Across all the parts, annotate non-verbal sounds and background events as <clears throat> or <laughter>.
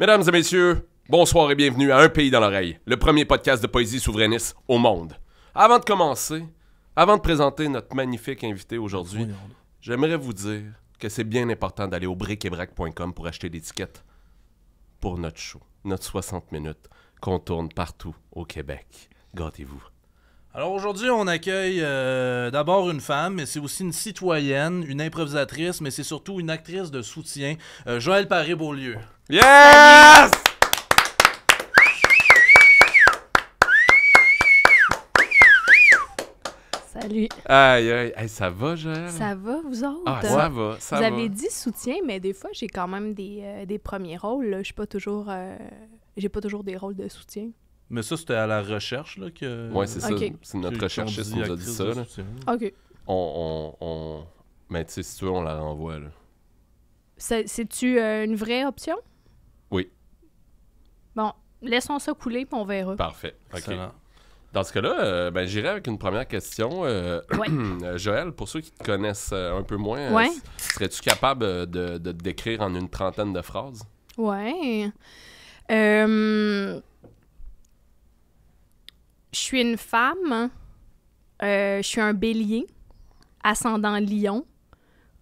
Mesdames et messieurs, bonsoir et bienvenue à Un pays dans l'oreille, le premier podcast de poésie souverainiste au monde. Avant de commencer, avant de présenter notre magnifique invité aujourd'hui, j'aimerais vous dire que c'est bien important d'aller au briquebrac.com pour acheter l'étiquette pour notre show, notre 60 minutes qu'on tourne partout au Québec. Gâtez-vous. Alors aujourd'hui, on accueille euh, d'abord une femme, mais c'est aussi une citoyenne, une improvisatrice, mais c'est surtout une actrice de soutien, Joël euh, Joëlle Paré-Beaulieu. Yes! Salut. Aïe, aïe, ça va, Joël? Ça va, vous autres? Ah, ça va, ça va. Vous avez dit soutien, mais des fois, j'ai quand même des, euh, premiers rôles. Je suis pas toujours... j'ai pas toujours des rôles de soutien. Mais ça, c'était à la recherche là, que. Oui, c'est ça. C'est notre recherchiste qui nous a dit ça. OK. On, on, Mais tu sais, si tu veux, on la renvoie. Là. C'est-tu euh, une vraie option? Oui. Bon, laissons ça couler puis on verra. Parfait. OK. Dans ce cas-là, euh, ben, j'irai avec une première question. Euh, <coughs> Joël, pour ceux qui te connaissent un peu moins, serais-tu capable de, décrire en une trentaine de phrases? Ouais. Euh. Je suis une femme. Hein. Euh, je suis un bélier, ascendant lion,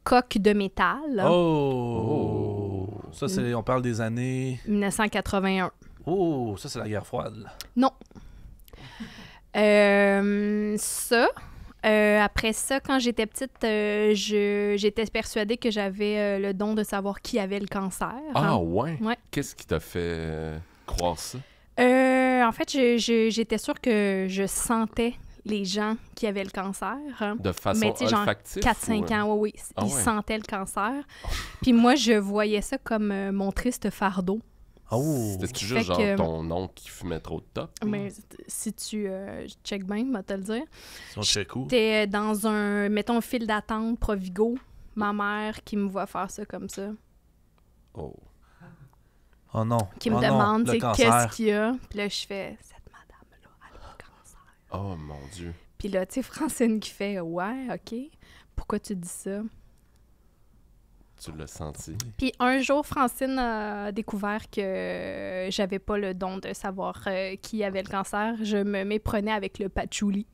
coque de métal. Oh! oh! Ça, c'est, on parle des années... 1981. Oh, ça, c'est la guerre froide. Non. Euh, ça, euh, après ça, quand j'étais petite, euh, je, j'étais persuadée que j'avais le don de savoir qui avait le cancer. Hein. Ah ouais? ouais. Qu'est-ce qui t'a fait croire ça? Euh, en fait, j'étais sûre que je sentais les gens qui avaient le cancer. Hein. De façon Mais tu sais, genre 4-5 euh? ans, oui, oui. Ah ils sentaient le cancer. Oh. Puis moi, je voyais ça comme euh, mon triste fardeau. Oh! C'était juste genre ton oncle qui fumait trop de top? Mais si tu euh, check bien, va te le dire. Son J'étais dans un, mettons, fil d'attente Provigo. Ma mère qui me voit faire ça comme ça. Oh oh non, qui me oh demande demande qu'est-ce qu'il y a. Puis là, je fais cette madame-là, elle a le cancer. Oh mon Dieu. Puis là, tu sais, Francine qui fait Ouais, OK, pourquoi tu dis ça? Tu l'as senti. Puis un jour, Francine a découvert que j'avais pas le don de savoir euh, qui avait le cancer. Je me méprenais avec le patchouli.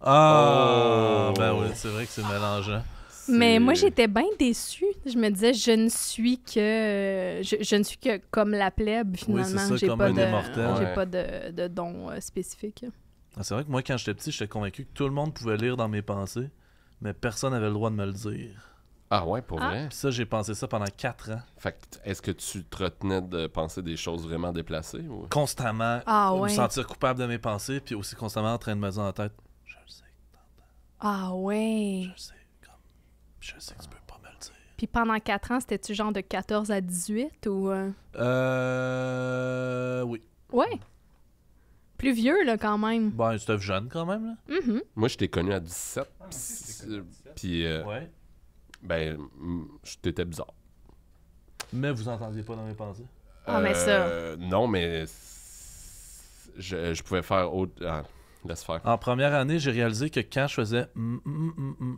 Ah, oh, ben oui, c'est vrai que c'est mélangeant. Mais moi, j'étais bien déçue. Je me disais, je ne suis que, je, ne suis que comme la plèbe, finalement. J'ai pas, de... n'ai pas, de, don euh, spécifique. Ah, c'est vrai que moi, quand j'étais petit, j'étais convaincu que tout le monde pouvait lire dans mes pensées, mais personne n'avait le droit de me le dire. Ah ouais, pour ah. vrai? Puis ça, j'ai pensé ça pendant quatre ans. Fait est-ce que tu te retenais de penser des choses vraiment déplacées? Ou... Constamment. Ah, Me sentir coupable de mes pensées, puis aussi constamment en train de me dire en tête, je le sais Ah ouais. Je sais je sais que tu peux pas mal dire. Puis pendant 4 ans, c'était-tu genre de 14 à 18 ou. Euh? euh, oui. Ouais. Plus vieux, là, quand même. Ben, c'était jeune quand même, là. Mm-hmm. Moi, je t'ai connu à 17. Ah, pis... Puis. Euh, ouais. Ben, j'étais bizarre. Mais vous entendiez pas dans mes pensées. Ah, mais ça. Euh, non, mais. Je, pouvais faire autre. Ah, en première année, j'ai réalisé que quand je faisais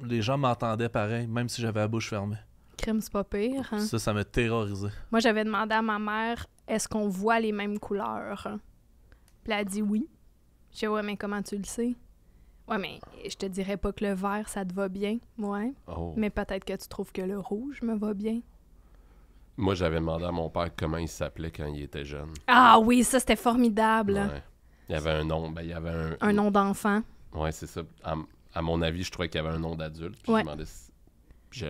les gens m'entendaient pareil, même si j'avais la bouche fermée. Crime, c'est pas pire. Hein. Ça, ça m'a terrorisé. Moi, j'avais demandé à ma mère est-ce qu'on voit les mêmes couleurs Puis elle a dit oui. J'ai dit ouais, mais comment tu le sais Ouais, mais je te dirais pas que le vert, ça te va bien. moi. Oh. »« Mais peut-être que tu trouves que le rouge me va bien. Moi, j'avais demandé à mon père comment il s'appelait quand il était jeune. Ah oui, ça, c'était formidable. Ouais. Il y avait un nom. Ben, il y avait un, un nom d'enfant. Oui, c'est ça. À, mon avis, je trouvais qu'il y avait un nom d'adulte. je,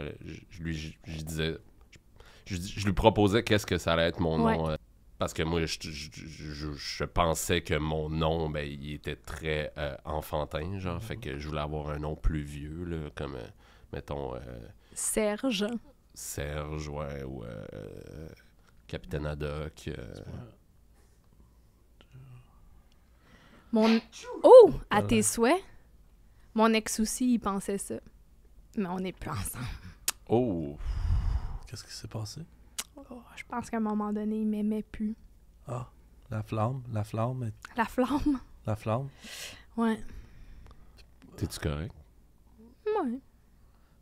lui disais. Je, lui proposais qu'est-ce que ça allait être mon nom. Euh, parce que moi, je, pensais que mon nom, ben, il était très euh, enfantin, genre. Fait que je voulais avoir un nom plus vieux, comme, euh, mettons... Serge. Serge, ouais, ou Capitaine Haddock. Mon... Oh! À tes souhaits? Mon ex souci il pensait ça. Mais on n'est plus ensemble. Oh! Qu'est-ce qui s'est passé? Oh, je pense qu'à un moment donné, il m'aimait plus. Ah! La flamme? La flamme? La flamme? La flamme? Ouais. T'es-tu correct? Ouais.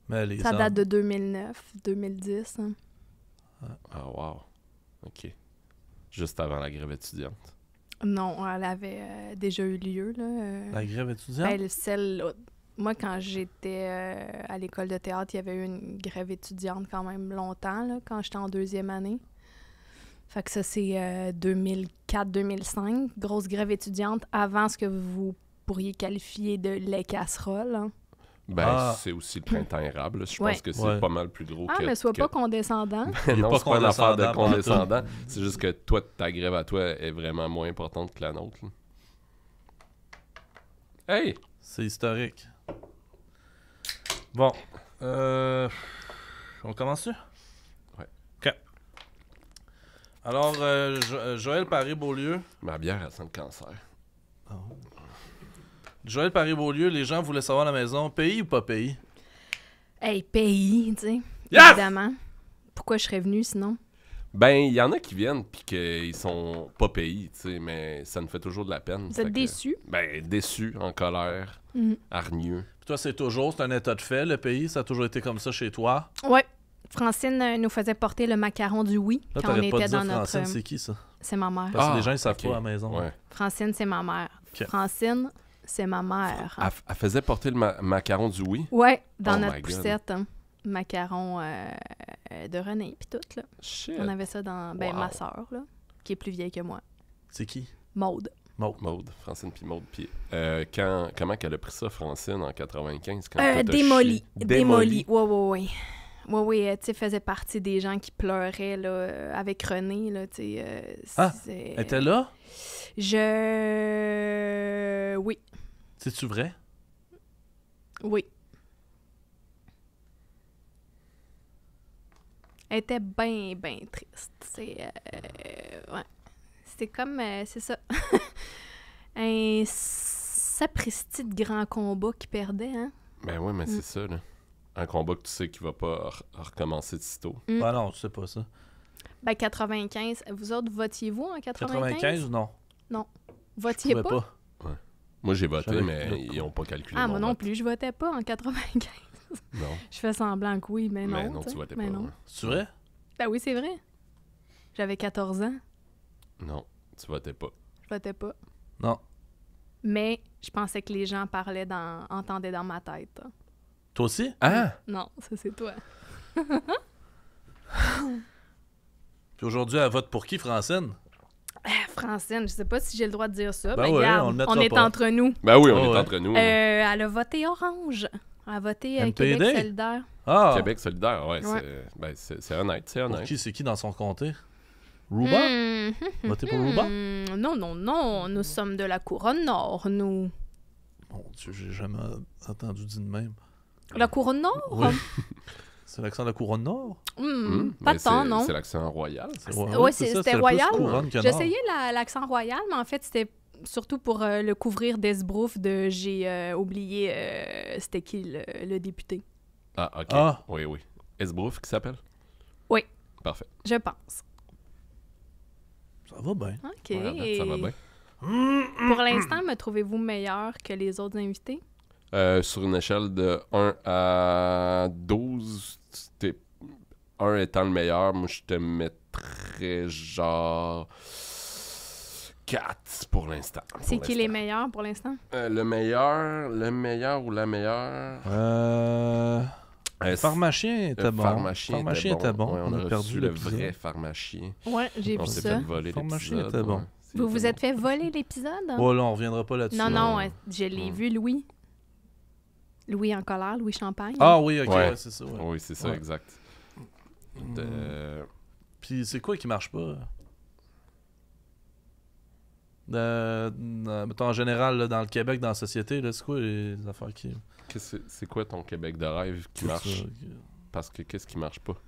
Mais ça date de 2009, 2010. Hein. Ah, wow. OK. Juste avant la grève étudiante. Non, elle avait euh, déjà eu lieu. Là, euh. La grève étudiante? Ben, moi, quand j'étais euh, à l'école de théâtre, il y avait eu une grève étudiante quand même longtemps, là, quand j'étais en deuxième année. Fait que ça, c'est 2004-2005. Grosse grève étudiante avant ce que vous pourriez qualifier de les casseroles. Hein. Ben, ah. c'est aussi le printemps érable. Je pense que c'est pas mal plus gros ah, que. Ah, mais sois pas condescendant. <laughs> non, c'est pas une affaire de condescendant. c'est juste que toi, ta grève à toi est vraiment moins importante que la nôtre. Hey! C'est historique. Bon. Euh, on commence-tu? Ouais. OK. Alors, euh, euh, Joël Paris-Beaulieu. Ma bière, elle sent le cancer. Joël Paris-Beaulieu, les gens voulaient savoir à la maison, pays ou pas pays? Hey, pays, tu sais. Évidemment. Pourquoi je serais venu sinon? Ben, il y en a qui viennent puis qu'ils sont pas pays, tu sais, mais ça nous fait toujours de la peine. Vous déçu? Ben, déçu, en colère, mm toi, c'est toujours, c'est un état de fait, le pays, ça a toujours été comme ça chez toi? Ouais. Francine euh, nous faisait porter le macaron du oui quand on était dans Francine, notre. Euh, c'est qui ça? C'est ma mère. Parce que les ah, gens, ils savent à la maison. Francine, c'est ma mère. Francine, c'est ma mère. Hein. Elle, faisait porter le macaron du oui? Oui, dans oh notre poussette. Hein. Macaron euh, euh, de René, puis tout, là. On avait ça dans, ben, ma soeur, là, qui est plus vieille que moi. C'est qui? Maude. Maude. Maude, Francine puis Maude. Puis euh, comment qu'elle a pris ça, Francine, en 95? Quand euh, démolie. Démolie, oui, oui, oui. Oui, oui, elle faisait partie des gens qui pleuraient là, avec René. Là, ah, elle était là? Je... Oui. C'est-tu vrai? Oui. Elle était bien, bien triste. C'est euh, ouais. C'était comme. Euh, c'est ça. <laughs> Un sapristi de grand combat qui perdait, hein? Ben oui, mais mm. c'est ça, là. Un combat que tu sais qu'il va pas recommencer de sitôt. Ben mm. ah non, tu sais pas ça. Ben 95. Vous autres, votiez-vous en 95? 95 ou non? Non. Votiez pas? pas. Moi, j'ai voté, mais ils n'ont pas calculé. Ah, moi non plus. Je votais pas en 95. <laughs> Non. Je fais semblant que oui, mais non. Mais non, tu votais pas. C'est vrai? Ben oui, c'est vrai. J'avais 14 ans. Non, tu votais pas. Je votais pas. Non. Mais je pensais que les gens parlaient dans... entendaient dans ma tête. Toi aussi? Hein? Non, ça c'est toi. <laughs> Puis aujourd'hui, elle vote pour qui, Francine? Francine, je sais pas si j'ai le droit de dire ça, ben mais regarde, on, est entre nous. Ben oui, on ah est entre nous. Euh, elle a voté orange. Elle a voté euh, Québec solidaire. Ah. Québec solidaire, ouais. C'est ben, honnête, c'est honnête. C'est qui, dans son comté? Rouba? Mmh, Votez pour Rouba? Mm-hmm. Non, non, non. Nous sommes de la couronne nord, nous. Mon Dieu, j'ai jamais entendu dire de même. La couronne nord? <laughs> C'est l'accent de la couronne nord hmm, hmm, Pas Pas non. C'est l'accent royal. Oui, c'était royal. J'essayais l'accent royal, mais en fait, c'était surtout pour euh, le couvrir d'Esbrouf de j'ai euh, oublié euh, c'était qui le, député. Ah, ok. Ah. Oui, oui. Esbrouf qui s'appelle Oui. Parfait. Je pense. Ça va bien. Ok. ça va bien. Pour l'instant, me trouvez-vous meilleur que les autres invités euh, sur une échelle de 1 à 12, 1 étant le meilleur, moi je te mettrais genre 4 pour l'instant. C'est qui les meilleurs pour l'instant? Euh, le meilleur, le meilleur ou la meilleure? Euh, était bon. Pharmacien, était bon. on, a, perdu le vrai pharmacien. Ouais, j'ai vu ça. Voler était bon. Vous vous êtes fait voler l'épisode? Oh là, on reviendra pas là-dessus. Non, non, je l'ai hmm. vu, Louis. Louis en colère, Louis Champagne. Ah oui, ok, c'est ça. Oui, c'est ça, exact. Mm. Euh, Puis c'est quoi qui marche pas? Euh, euh, en général, dans le Québec, dans la société, c'est quoi les affaires qui. C'est quoi ton Québec de rêve qui marche? Parce que qu'est-ce qui marche pas? <clears throat>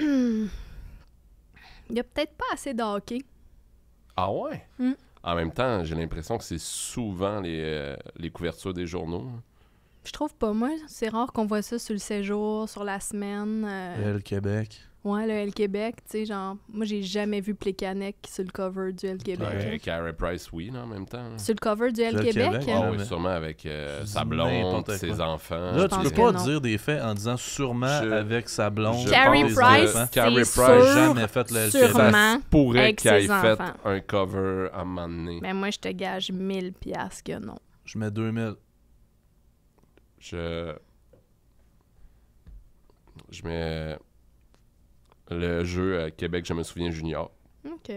Il n'y a peut-être pas assez de hockey. Ah ouais? Mm en même temps, j'ai l'impression que c'est souvent les, euh, les, couvertures des journaux. Hein. Je trouve pas, moi. C'est rare qu'on voit ça sur le séjour, sur la semaine. Euh. Le Québec. Ouais, le L Québec, tu sais, genre, moi, j'ai jamais vu Plekanec sur le cover du L Québec. Ouais, Price, oui, non, en même temps. Sur le cover du L Québec? Québec hein. ah oui, sûrement avec euh, sa blonde, ses enfants. Là, tu peux pas dire des faits en disant sûrement avec sa blonde. Carey Price, Carey Price, jamais fait le L Québec. Ça pourrait qu'il fait un cover à un moment donné. Mais moi, je te gage 1000 piastres que non. Je mets 2000. Je. Je mets le jeu à euh, Québec, je me souviens, junior. OK.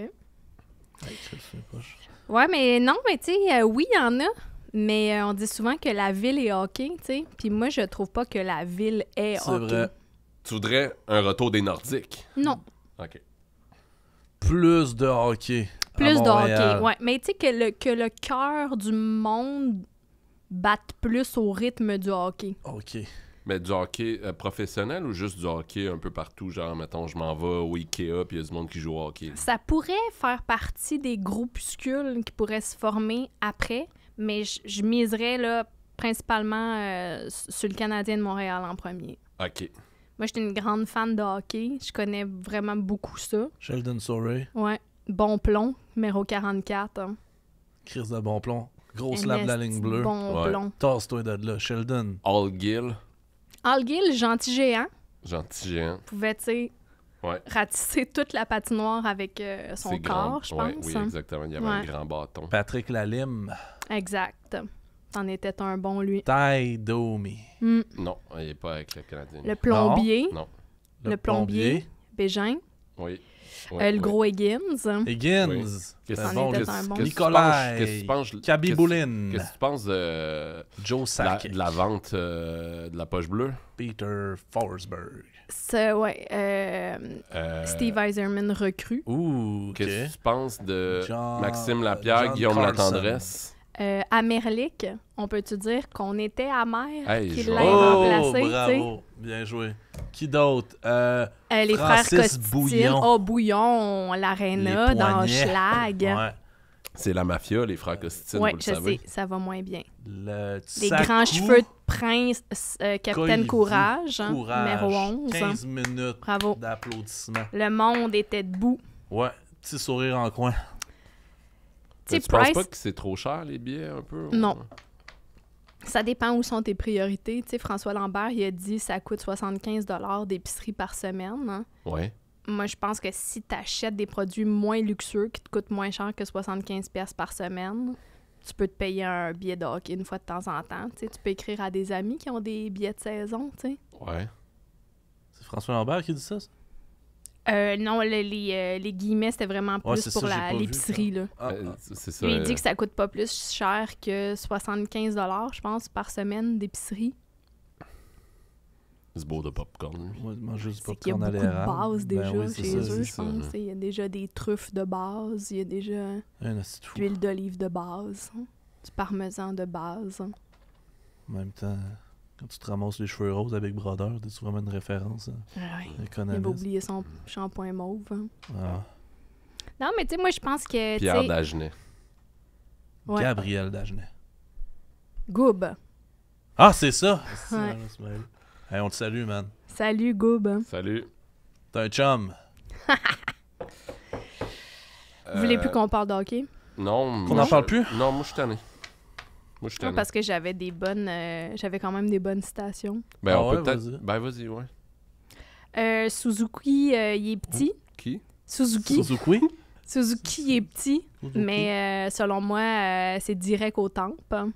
Ouais, mais non, mais tu sais, euh, oui, il y en a, mais euh, on dit souvent que la ville est hockey, tu sais. Puis moi, je trouve pas que la ville est, hockey. C'est vrai. Tu voudrais un retour des Nordiques? Non, OK. Plus de hockey. plus de hockey, ouais. Mais tu sais, que le, que le cœur du monde batte plus au rythme du hockey. OK. Mais du hockey euh, professionnel ou juste du hockey un peu partout? Genre, mettons, je m'en vais au Ikea puis il y a du monde qui joue au hockey. Ça pourrait faire partie des groupuscules qui pourraient se former après, mais je, miserais là, principalement euh, sur le Canadien de Montréal en premier. OK. Moi, j'étais une grande fan de hockey. Je connais vraiment beaucoup ça. Sheldon Sorey. Ouais. Bon plomb, numéro 44. Hein. Chris de bon plomb. Grosse lave de la ligne bleue. Bon toi de là. Sheldon. All Gill. Algil, gentil géant. Gentil géant. Pouvait, tu sais, ratisser toute la patinoire avec euh, son corps, je pense. oui, exactement. Il y avait un grand bâton. Patrick Lalime. Exact. T'en étais un bon, lui. Ty Domi. Hmm. Non, il n'est pas avec le Canadien. Le plombier. Non. Le, plombier. plombier. Bégin. Oui le gros Higgins. Higgins. Qu'est-ce que bon, Nicolas. Qu'est-ce que tu Qu'est-ce que tu penses de, Joe Sack? de la vente euh, de la poche bleue? Peter Forsberg. C'est, ouais. Euh, euh, Steve Eiserman recrue. Ouh, Qu'est-ce que tu penses de Maxime Lapierre, Guillaume la Latendresse? euh, on peut-tu dire qu'on était amer, hey, qu'il l'a oh, remplacé? Bravo, bien joué. Qui d'autre? Euh, euh, les frères Bouillon. Oh, Bouillon, l'aréna dans Schlag. C'est la mafia, les frères Costitine, vous le je sais, ça va moins bien. les grands cheveux de prince, euh, Capitaine Courage, numéro 11. 15 minutes d'applaudissements. Le monde était debout. Ouais, petit sourire en coin. Tu pas que c'est trop cher, les billets, un peu? Non. Ça dépend où sont tes priorités. Tu sais, François Lambert, il a dit ça coûte 75 d'épicerie par semaine. Hein? Ouais. Moi, je pense que si tu achètes des produits moins luxueux qui te coûtent moins cher que 75 pièces par semaine, tu peux te payer un billet de hockey une fois de temps en temps. Tu, tu peux écrire à des amis qui ont des billets de saison. Tu sais. Ouais. C'est François Lambert qui dit ça? Euh, non, les, euh, les, guillemets, c'était vraiment plus pour l'épicerie. là. Ah, ah. Euh, ça, il dit que ça coûte pas plus cher que 75 je pense, par semaine d'épicerie. C'est beau de popcorn. Moi, je Il y a beaucoup de base ben déjà chez eux, je pense. Il y a déjà des truffes de base, il y a déjà de l'huile d'olive de base, du parmesan de base. En même temps, quand tu te ramasses les cheveux roses avec Brother, c'est vraiment une référence. Hein? Ah Il va oublier son mm. shampoing mauve. Hein. Ah. Non, mais tu sais, moi, je pense que. Pierre Dagenet. Gabriel Dagenet. Goub. Ah, c'est ça! Hey, on te salue, man. Salut, Goob. Salut. T'es un chum. <laughs> Vous voulez plus euh, qu'on parle d'hockey? Non. Qu'on n'en parle plus? Non, moi, je suis tanné. Moi, je Parce que j'avais des bonnes. Euh, j'avais quand même des bonnes citations. Ben, on ah peut peut-être. ben, vas-y, ouais. Euh, euh, hein? <laughs> Suzuki, il est petit. Qui Suzuki. Suzuki. Suzuki est petit, mais selon moi, c'est direct au temple. Hein.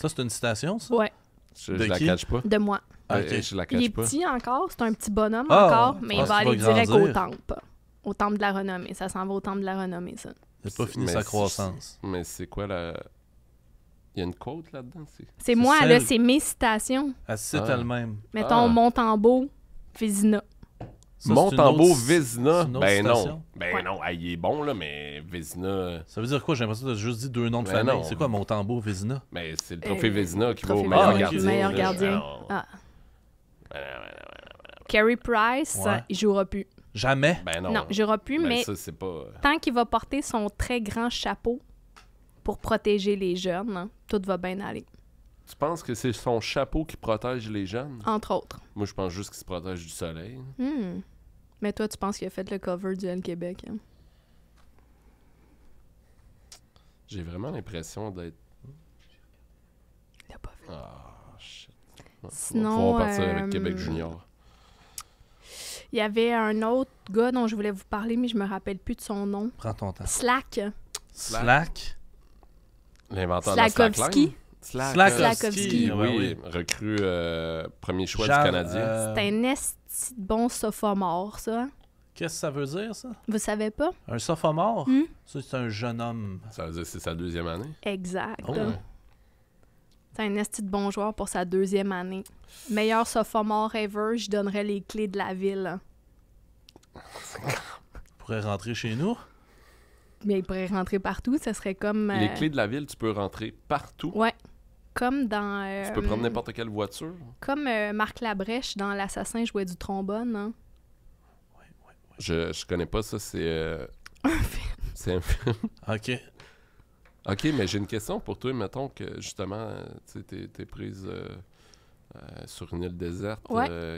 Ça, c'est une citation, ça Ouais. Je, de qui? la cache pas. De moi. Ah, je la cache il est petit encore, c'est un petit bonhomme ah, encore, mais il va aller direct au temple. Au temple de la renommée. Ça s'en va au temple de la renommée, ça. Il pas fini sa croissance. Mais c'est quoi la. Il y a une quote là-dedans. C'est moi, là, c'est mes citations. Elle cite ah. elle-même. Mettons ah. Montembeau, Vézina. Montembeau, Vézina. Ben non. Ben non, il est bon, là, mais Vézina. Ça veut dire quoi J'ai l'impression que tu as juste dit deux noms de ben famille. C'est quoi Montembeau, Vézina Mais ben, c'est le euh, trophée euh, qui va au meilleur gardien. meilleur gardien. Carey Price, il jouera plus. Jamais. Ben non. Non, j'aurais pu, ben mais, mais tant qu'il va porter son très grand chapeau, pour protéger les jeunes, hein. tout va bien aller. Tu penses que c'est son chapeau qui protège les jeunes? Entre autres. Moi, je pense juste qu'il se protège du soleil. Hmm. Mais toi, tu penses qu'il a fait le cover du n Québec? Hein? J'ai vraiment l'impression d'être. Il l'a pas fait. Ah, shit. Sinon. On va partir avec euh, Québec Junior. Il y avait un autre gars dont je voulais vous parler, mais je me rappelle plus de son nom. Prends ton temps. Slack. Slack. L'inventeur de la slackline. Oui, oui, recrue euh, premier choix du Canadien. Euh, c'est un esti bon sophomore, ça. Qu'est-ce que ça veut dire, ça? Vous savez pas? Un sophomore? Hmm? Ça, c'est un jeune homme. Ça veut dire que c'est sa deuxième année? Exact. Oh, c'est un esti de bon joueur pour sa deuxième année. Meilleur sophomore ever, je donnerais les clés de la ville. Il hein. pourrait rentrer chez nous? mais il pourrait rentrer partout. Ça serait comme. Les euh, clés de la ville, tu peux rentrer partout. Ouais. Comme dans. tu peux prendre euh, n'importe quelle voiture. Comme euh, Marc Labrèche dans L'Assassin jouait du trombone. Hein. Ouais, ouais, Je, je connais pas ça. C'est. Un film. C'est un film. <laughs> OK. OK, mais j'ai une question pour toi. Mettons que justement, tu es prise sur une île déserte.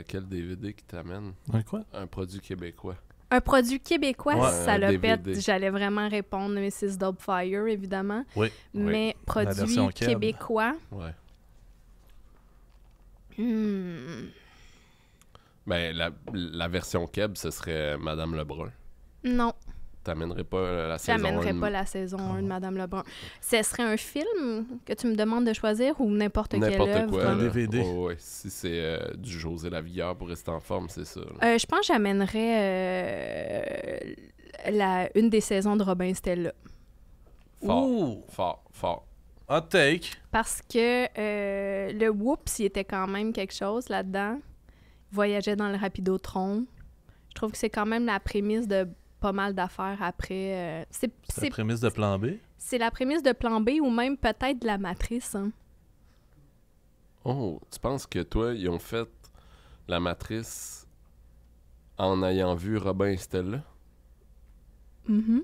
quel DVD qui t'amène Un quoi Un produit québécois. Un produit québécois, ça le J'allais vraiment répondre Mrs. Dubfire, évidemment. Mais produit québécois. Ouais. Hmm. Ben, la, version Keb, ce serait Madame Lebrun. Non. T'amènerais pas la saison 1. pas la saison 1 de ah. Madame Lebrun. Ce serait un film que tu me demandes de choisir ou n'importe quelle N'importe quoi. Un DVD. Si c'est euh, du José Lavillard pour rester en forme, c'est ça. Euh, je pense que j'amènerais euh, une des saisons de Robin Stella. Fort, fort, fort. Hot take. Parce que le Whoops, il était quand même quelque chose là-dedans. voyageait dans le Rapidotron. Je trouve que c'est quand même la prémisse de pas mal d'affaires après. Euh, c'est la prémisse de plan B? C'est la prémisse de plan B ou même peut-être de la matrice. Hein. Oh, tu penses que toi, ils ont fait la matrice en ayant vu Robin et Stella? Mm -hmm.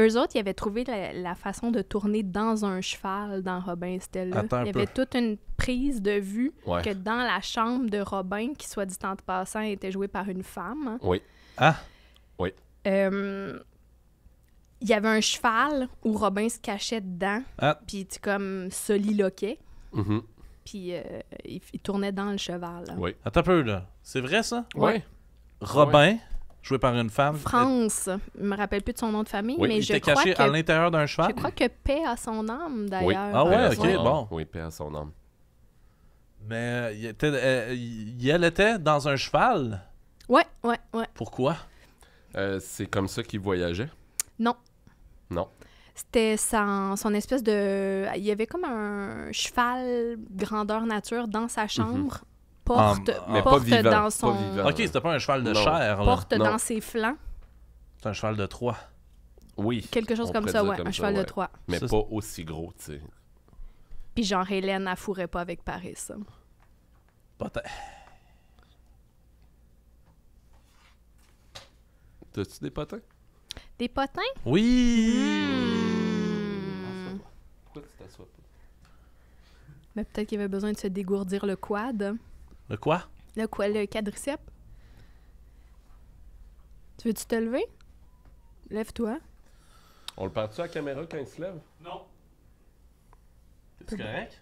Eux autres, ils avaient trouvé la, façon de tourner dans un cheval dans Robin et Stella. Il y avait toute une prise de vue que dans la chambre de Robin, qui soit dit en passant, était jouée par une femme. Hein. Oui. Ah! Oui. il y avait un cheval où Robin se cachait dedans. Ah. Puis tu comme soliloquait. Mm-hmm. Puis euh, il, tournait dans le cheval. Oui. Attends un peu, là. C'est vrai, ça? Oui. Robin, joué par une femme. France. Je me rappelle plus de son nom de famille, mais il était caché à l'intérieur d'un cheval. Je crois que paix à son âme, d'ailleurs. Ah ouais, ok, bon. Oui, paix à son âme. Mais euh, il était, euh, il, elle était dans un cheval? Ouais, ouais, ouais. Pourquoi? Euh, c'est comme ça qu'il voyageait? Non. Non. C'était son, espèce de... Il y avait comme un cheval grandeur nature dans sa mhm. chambre. Porte, dans son... ok, c'était pas un cheval de chair. Porte dans ses flancs. C'est un cheval de trois. Oui. Quelque chose comme ça, ouais. un cheval de trois. Mais pas aussi gros, tu sais. Puis genre, Hélène, elle fourrait pas avec Paris, ça. T'as-tu des potins? Des potins? Oui! Hmm. Ah, Pourquoi tu t'assois pas? Mais peut-être qu'il avait besoin de se dégourdir le quad. Le quoi? Le quoi? Le quadriceps. Tu veux-tu te lever? Lève-toi. On le parle-tu à la caméra quand il se lève? Non. C'est correct?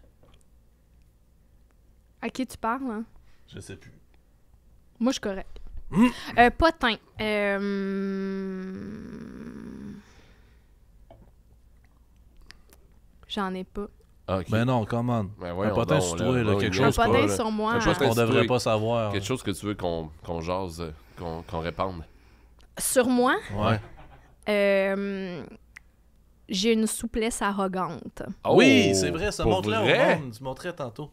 À qui tu parles, hein? Je sais plus. Moi, je suis correct. Un Euh, potin. Euh, j'en ai pas. Mais ben non, come on. Ben un potin sur toi, quelque chose un potin sur moi. Quelque chose qu'on devrait pas savoir. Quelque chose que tu veux qu'on jase, euh, qu'on répande. Sur moi? Ouais. Euh, j'ai une souplesse arrogante. Ah oui, c'est vrai, ça montre là au monde. Tu montrais tantôt.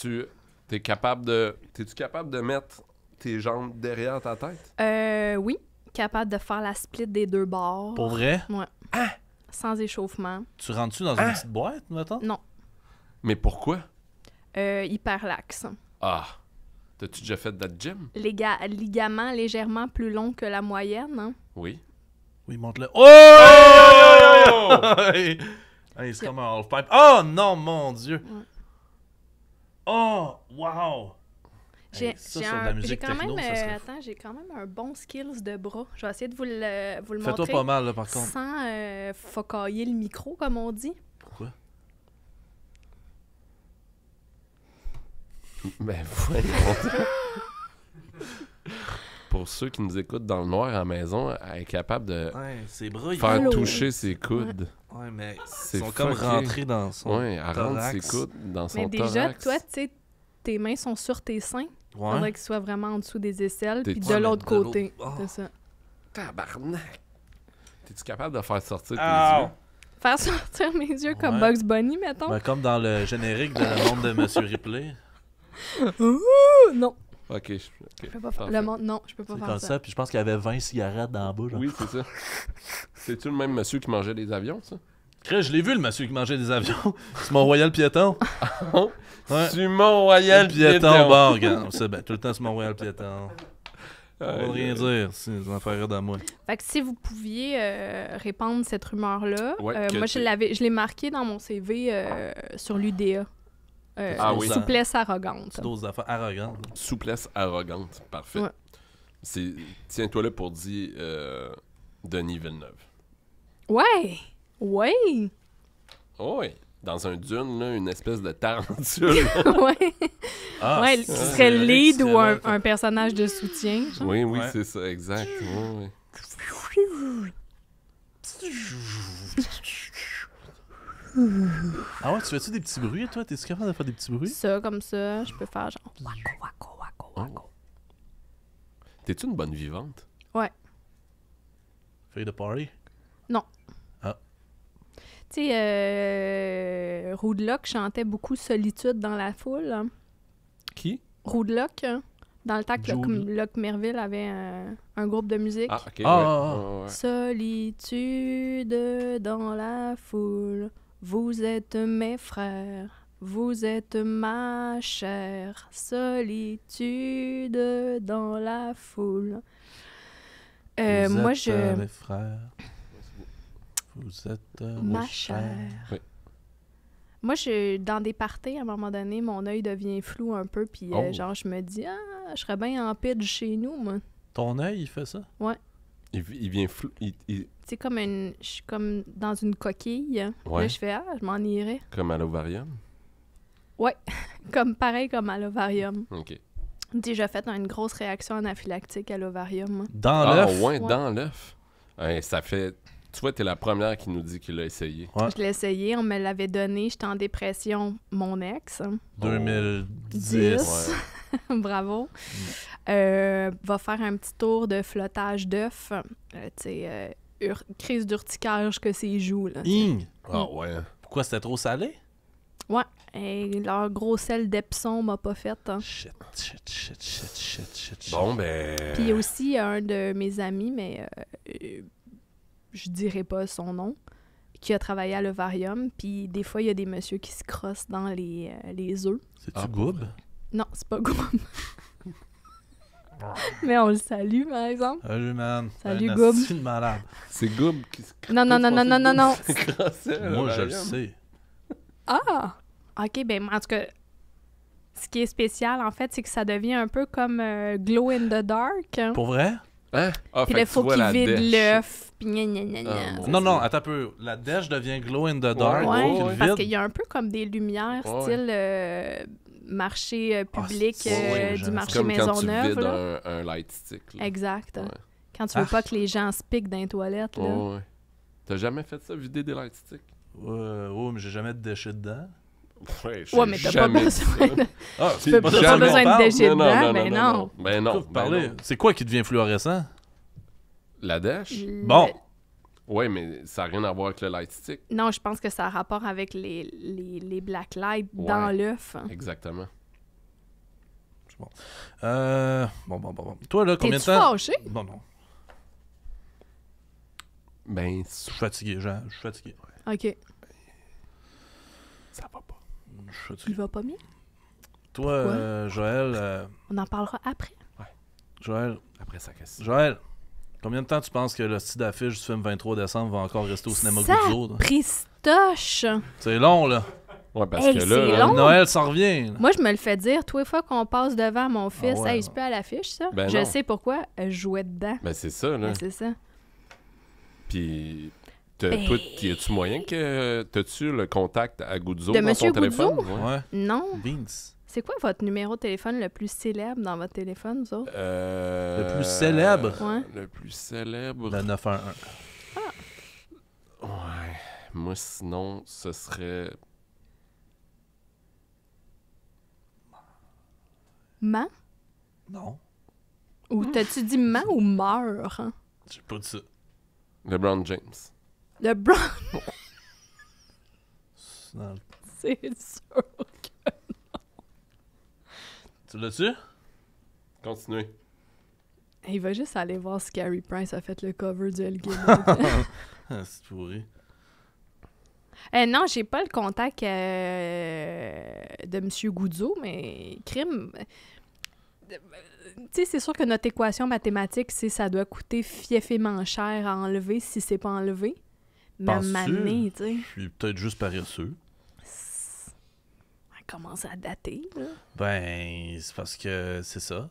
Tu es capable de. T'es-tu capable de mettre tes jambes derrière ta tête? Euh, oui. Capable de faire la split des deux bords. Pour vrai? Ouais. Ah! Sans échauffement. Tu rentres-tu dans une hein? petite boîte, maintenant? Non. Mais pourquoi? Euh, hyperlaxe. Ah! T'as-tu déjà fait de la gym? ligament légèrement plus long que la moyenne, hein? Oui. Oui, monte-le. Oh! oh! Oh non, mon Dieu! Oh, wow! J'ai quand, même, euh, attends, quand même un bon skills de bras. Je vais essayer de vous le, vous le montrer. pas mal, par contre. Sans euh, focailler le micro, comme on dit. Pourquoi? <laughs> Ben voyons. <laughs> Pour ceux qui nous écoutent dans le noir à la maison, elle est capable de faire toucher ses coudes. Ouais, mais ils sont comme rentrés dans son. Ouais, dans son. Mais déjà, toi, tu sais, tes mains sont sur tes seins. Ouais. Faudrait qu'il soit vraiment en dessous des aisselles, puis de l'autre côté. Oh, c'est Tabarnak! T'es-tu capable de faire sortir tes ah! yeux? Faire sortir mes yeux comme Bugs Bunny, mettons? Ben, comme dans le générique de Le Monde de Monsieur Ripley. <laughs> non. Ok, je, peux pas faire Non, je peux pas faire comme ça. ça. Puis je pense qu'il y avait 20 cigarettes dans la bouche. Oui, c'est ça. <laughs> C'est-tu le même monsieur qui mangeait des avions, ça? je l'ai vu le monsieur qui mangeait des avions. <laughs> C'est mon royal piéton. <laughs> C'est mon royal piéton. piéton. Bon, regarde, ben, tout le temps c'est mon royal piéton. <laughs> On va rien dire, c'est des affaire d'amour. Fait que si vous pouviez euh, répandre cette rumeur-là, euh, moi je l'ai marqué dans mon CV euh, sur l'UDA. Ah, oui. Souplesse arrogante. D'autres affaires arrogantes. Souplesse arrogante, parfait. tiens-toi là pour dire Denis Villeneuve. Ouais. Oui. Oh oui. Dans un dune, là, une espèce de tarantule! <laughs> oui. Ah, ouais, qui serait lead ou un, personnage de soutien. Oui, oui, c'est ça, exact. Ah ouais, tu fais-tu des petits bruits, toi? T'es-tu capable de faire des petits bruits? Ça, comme ça, je peux faire genre wako, wako, wako, wako. Oh. T'es-tu une bonne vivante? Ouais. Fille de party? Non. Tu sais, euh, chantait beaucoup Solitude dans la foule. Qui? Roodlock. Hein, dans le temps que Locke, Merville avait un, groupe de musique. Ah, ah, ah, ah. Solitude dans la foule, vous êtes mes frères. Vous êtes ma chère solitude dans la foule. Euh, vous moi, êtes je. Vous êtes euh, ma chère. Moi, je dans des parties, à un moment donné, mon œil devient flou un peu, puis euh, oh. genre, je me dis, ah, je serais bien en de chez nous, moi. Ton œil, il fait ça? Il, il vient flou. C'est comme une. Je suis comme dans une coquille. Ouais. Là, je fais, ah, je m'en irai. comme à l'ovarium. <laughs> Comme pareil comme à l'ovarium. OK. Déjà fait une grosse réaction anaphylactique à l'ovarium. Ah, dans l'œuf? dans l'œuf. ça fait tu vois, t'es la première qui nous dit qu'il l'a essayé. Je l'ai essayé, on me l'avait donné, j'étais en dépression, mon ex. 2010. <laughs> Bravo. Euh, va faire un petit tour de flottage d'œufs. Euh, tu euh, crise d'urticage que c'est joue. Là, Ing! Ah mm. ouais. Pourquoi c'était trop salé? Ouais. Et leur gros sel d'Epson m'a pas fait. Chut. Hein. Shit, shit, shit, shit, shit, Bon, ben. Puis aussi, un de mes amis, mais je dirais pas son nom, qui a travaillé à l'ovarium. Puis des fois, il y a des messieurs qui se crossent dans les, euh, les œufs. C'est-tu ah, ben. Non, c'est pas Goub. Ah. <laughs> Mais on le salue, par exemple. Salut, man. Salut, Goub. C'est malade. C'est Goub qui se crosse. Non, non, non, non, non, non, non. Moi, je le sais. Ah! OK, ben, en tout cas, ce qui est spécial, en fait, c'est que ça devient un peu comme euh, Glow in the Dark. Hein. Pour vrai? Hein? Ah, puis là, faut qu'il vide l'œuf. Ah, non, non, attends un peu. La dèche devient glow in the dark. Ouais, parce qu'il y a un peu comme des lumières, style euh, marché euh, ah, public euh, du marché Maisonneuve. neuve Exact. Quand tu veux ah. pas que les gens se piquent dans les toilettes. Là. T'as jamais fait ça, vider des light sticks? ouais mais j'ai jamais de déchets dedans. Ouais, mais t'as pas <laughs> ah, besoin de... Ah, pas, besoin de déchets dedans, non, mais non. Ben, ben non. C'est quoi qui devient fluorescent? La dèche? Bon. Oui, mais ça n'a rien à voir avec le light stick. Non, je pense que ça a rapport avec les, les, les black lights dans l'œuf. Exactement. Bon. Euh, bon, bon, bon, bon. Toi, là, combien de temps. fâché? Non, non. Ben, je suis fatigué, Jean. Je suis fatigué. OK. Ça va pas. Il va pas mieux? Toi, euh, Joël. Euh, On en parlera après. Joël, Après sa question. Joël, combien de temps tu penses que le style d'affiche du film 23 décembre va encore rester au cinéma Ça- Pristoche! C'est long, là. Ouais, parce que là, Noël, s'en revient. Moi, je me le fais dire, tous les fois qu'on passe devant mon fils, ah il se hey, à l'affiche, ça. Ben je sais pourquoi, je jouait dedans. ben, c'est ça, là. Ben, c'est ça. Puis ben... Toi, tu moyen que. Euh, t'as-tu le contact à Guzzo dans ton Guzzo? téléphone? Non. C'est quoi votre numéro de téléphone le plus célèbre dans votre téléphone, vous euh, Le plus célèbre? Le plus célèbre. Le 911. Ah. Ouais. Moi, sinon, ce serait. Ma? Non. Ou t'as-tu dit ma ou meurt? Hein? J'ai pas dit ça. LeBron James. Le brown. C'est sûr que non. Tu l'as-tu? Continuez. Il va juste aller voir si Gary Price a fait le cover du LG. <laughs> Ah, c'est pourri. Euh, non, j'ai pas le contact euh, de M. Goudzo, mais crime. Euh, tu sais, c'est sûr que notre équation mathématique, c'est ça doit coûter fiefément cher à enlever si c'est pas enlevé. Même année, tu sais. Je suis peut-être juste paresseux. On commence à dater, là. Ben, c'est parce que c'est ça.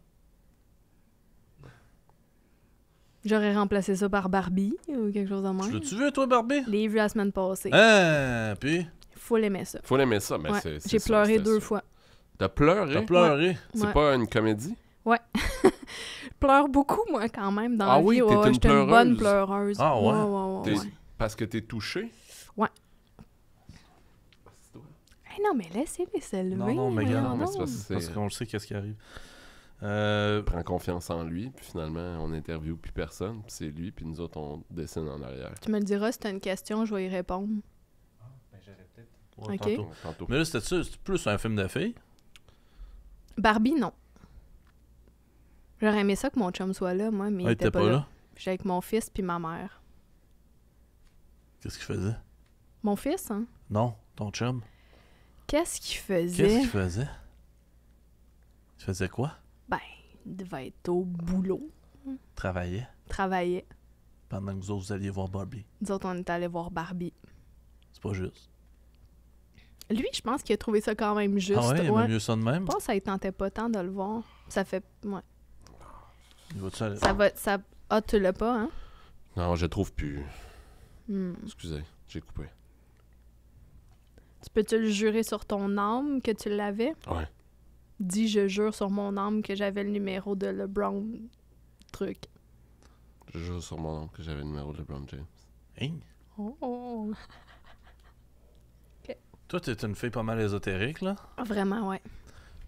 J'aurais remplacé ça par Barbie ou quelque chose de moins. L'as-tu vu, toi, Barbie? Les vu la semaine passée. Ah, puis? Faut l'aimer ça. Faut l'aimer ça, mais c'est. J'ai pleuré deux fois. T'as pleuré? T'as pleuré? C'est pas une comédie? Ouais. <laughs> je pleure beaucoup, moi, quand même, dans ah la oui, vie. Ah ouais, une, une bonne pleureuse. Ah ouais? ouais, ouais parce que t'es touché? Ouais. Hey, eh non, mais laissez-les s'élever. Non, non, mais regarde, c'est parce, qu'on le sait qu'est-ce qui arrive. Euh, Prends confiance en lui, puis finalement, on interview plus personne, puis c'est lui, puis nous autres, on dessine en arrière. Tu me le diras si t'as une question, je vais y répondre. Ah, ben j'arrête peut-être. tantôt. Mais là, c'était plus un film de filles? Barbie, non. J'aurais aimé ça que mon chum soit là, moi, mais ah, il était pas, là. J'ai J'étais avec mon fils puis ma mère. Qu'est-ce qu'il faisait? Mon fils, hein? Non, ton chum. Qu'est-ce qu'il faisait? Qu'est-ce qu'il faisait? Il faisait quoi? Ben, il devait être au boulot. Travaillait? Travaillait. Pendant que vous autres, vous alliez voir Barbie. Nous autres, on est allés voir Barbie. C'est pas juste. Lui, je pense qu'il a trouvé ça quand même juste. Ah ouais, il mieux ça de même? Je pense qu'il ça tentait pas tant de le voir. Ça fait... Ouais. Il va ça va... Ça... Ah, tu l'as pas, hein? Non, je trouve plus. Hmm. Excusez, j'ai coupé. Tu peux-tu le jurer sur ton âme que tu l'avais? Ouais. Dis, je jure sur mon âme que j'avais le numéro de LeBron truc. Je jure sur mon âme que j'avais le numéro de LeBron James. Hein? Oh! <laughs> Toi, t'es une fille pas mal ésotérique, là? Vraiment, ouais.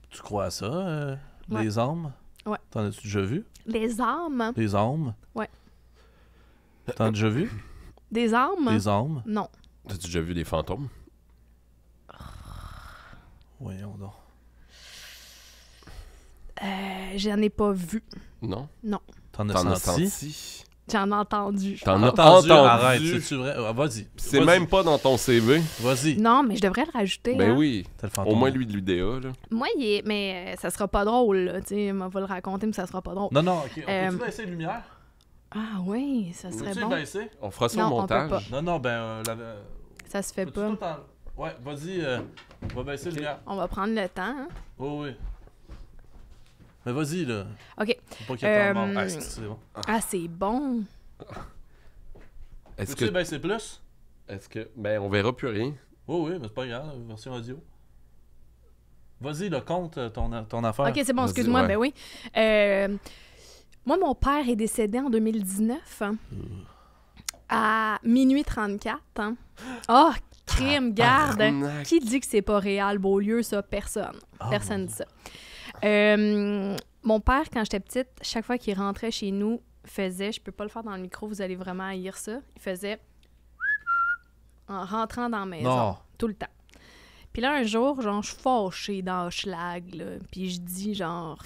Tu crois à ça, euh, les âmes? Ouais. T'en as-tu déjà vu? Les âmes? Les âmes? Ouais. T'en as déjà vu? <laughs> Des armes? Des armes? Non. T'as déjà vu des fantômes? Ah. Voyons donc. Euh, J'en ai pas vu. Non? Non. T'en as senti? J'en ai entendu. T'en as ah, entendu? Arrête, c'est vrai? Ah, vas-y. C'est même pas dans ton CV. Vas-y. Non, mais je devrais le rajouter. Ben hein. oui. oui. Le fantôme, Au moins lui de l'UDA, là. Moi, il est... mais euh, ça sera pas drôle, Tu sais, on va le raconter, mais ça sera pas drôle. Non, non, OK. On euh, peut-tu ah oui, ça serait bon. Baisser? On fera ça au montage. Non, non, ben... Euh, Ça se fait pas. Ouais, vas-y, euh, on va baisser le gars. On va prendre le temps. Hein. Oui, Oh, oui, Mais vas-y, là. OK. Euh, ah, c'est bon. Ah, c'est bon. Est-ce que... tu baisser plus? Est-ce que... Ben, on verra plus rien. Oh, oui, mais c'est pas grave, version audio. Vas-y, le compte euh, ton, ton affaire. OK, c'est bon, excuse-moi, mais ben oui. Euh... Moi, mon père est décédé en 2019 hein, à minuit 34. Hein. Oh, crime, ah, garde! Qui dit que c'est pas réel, Beau-Lieu ça? Personne. Ah, Personne dit ça. Euh, mon père, quand j'étais petite, chaque fois qu'il rentrait chez nous, faisait, je peux pas le faire dans le micro, vous allez vraiment haïr ça, il faisait en rentrant dans la maison, tout le temps. Puis là, un jour, genre, je suis fâchée dans Schlag, puis je dis genre...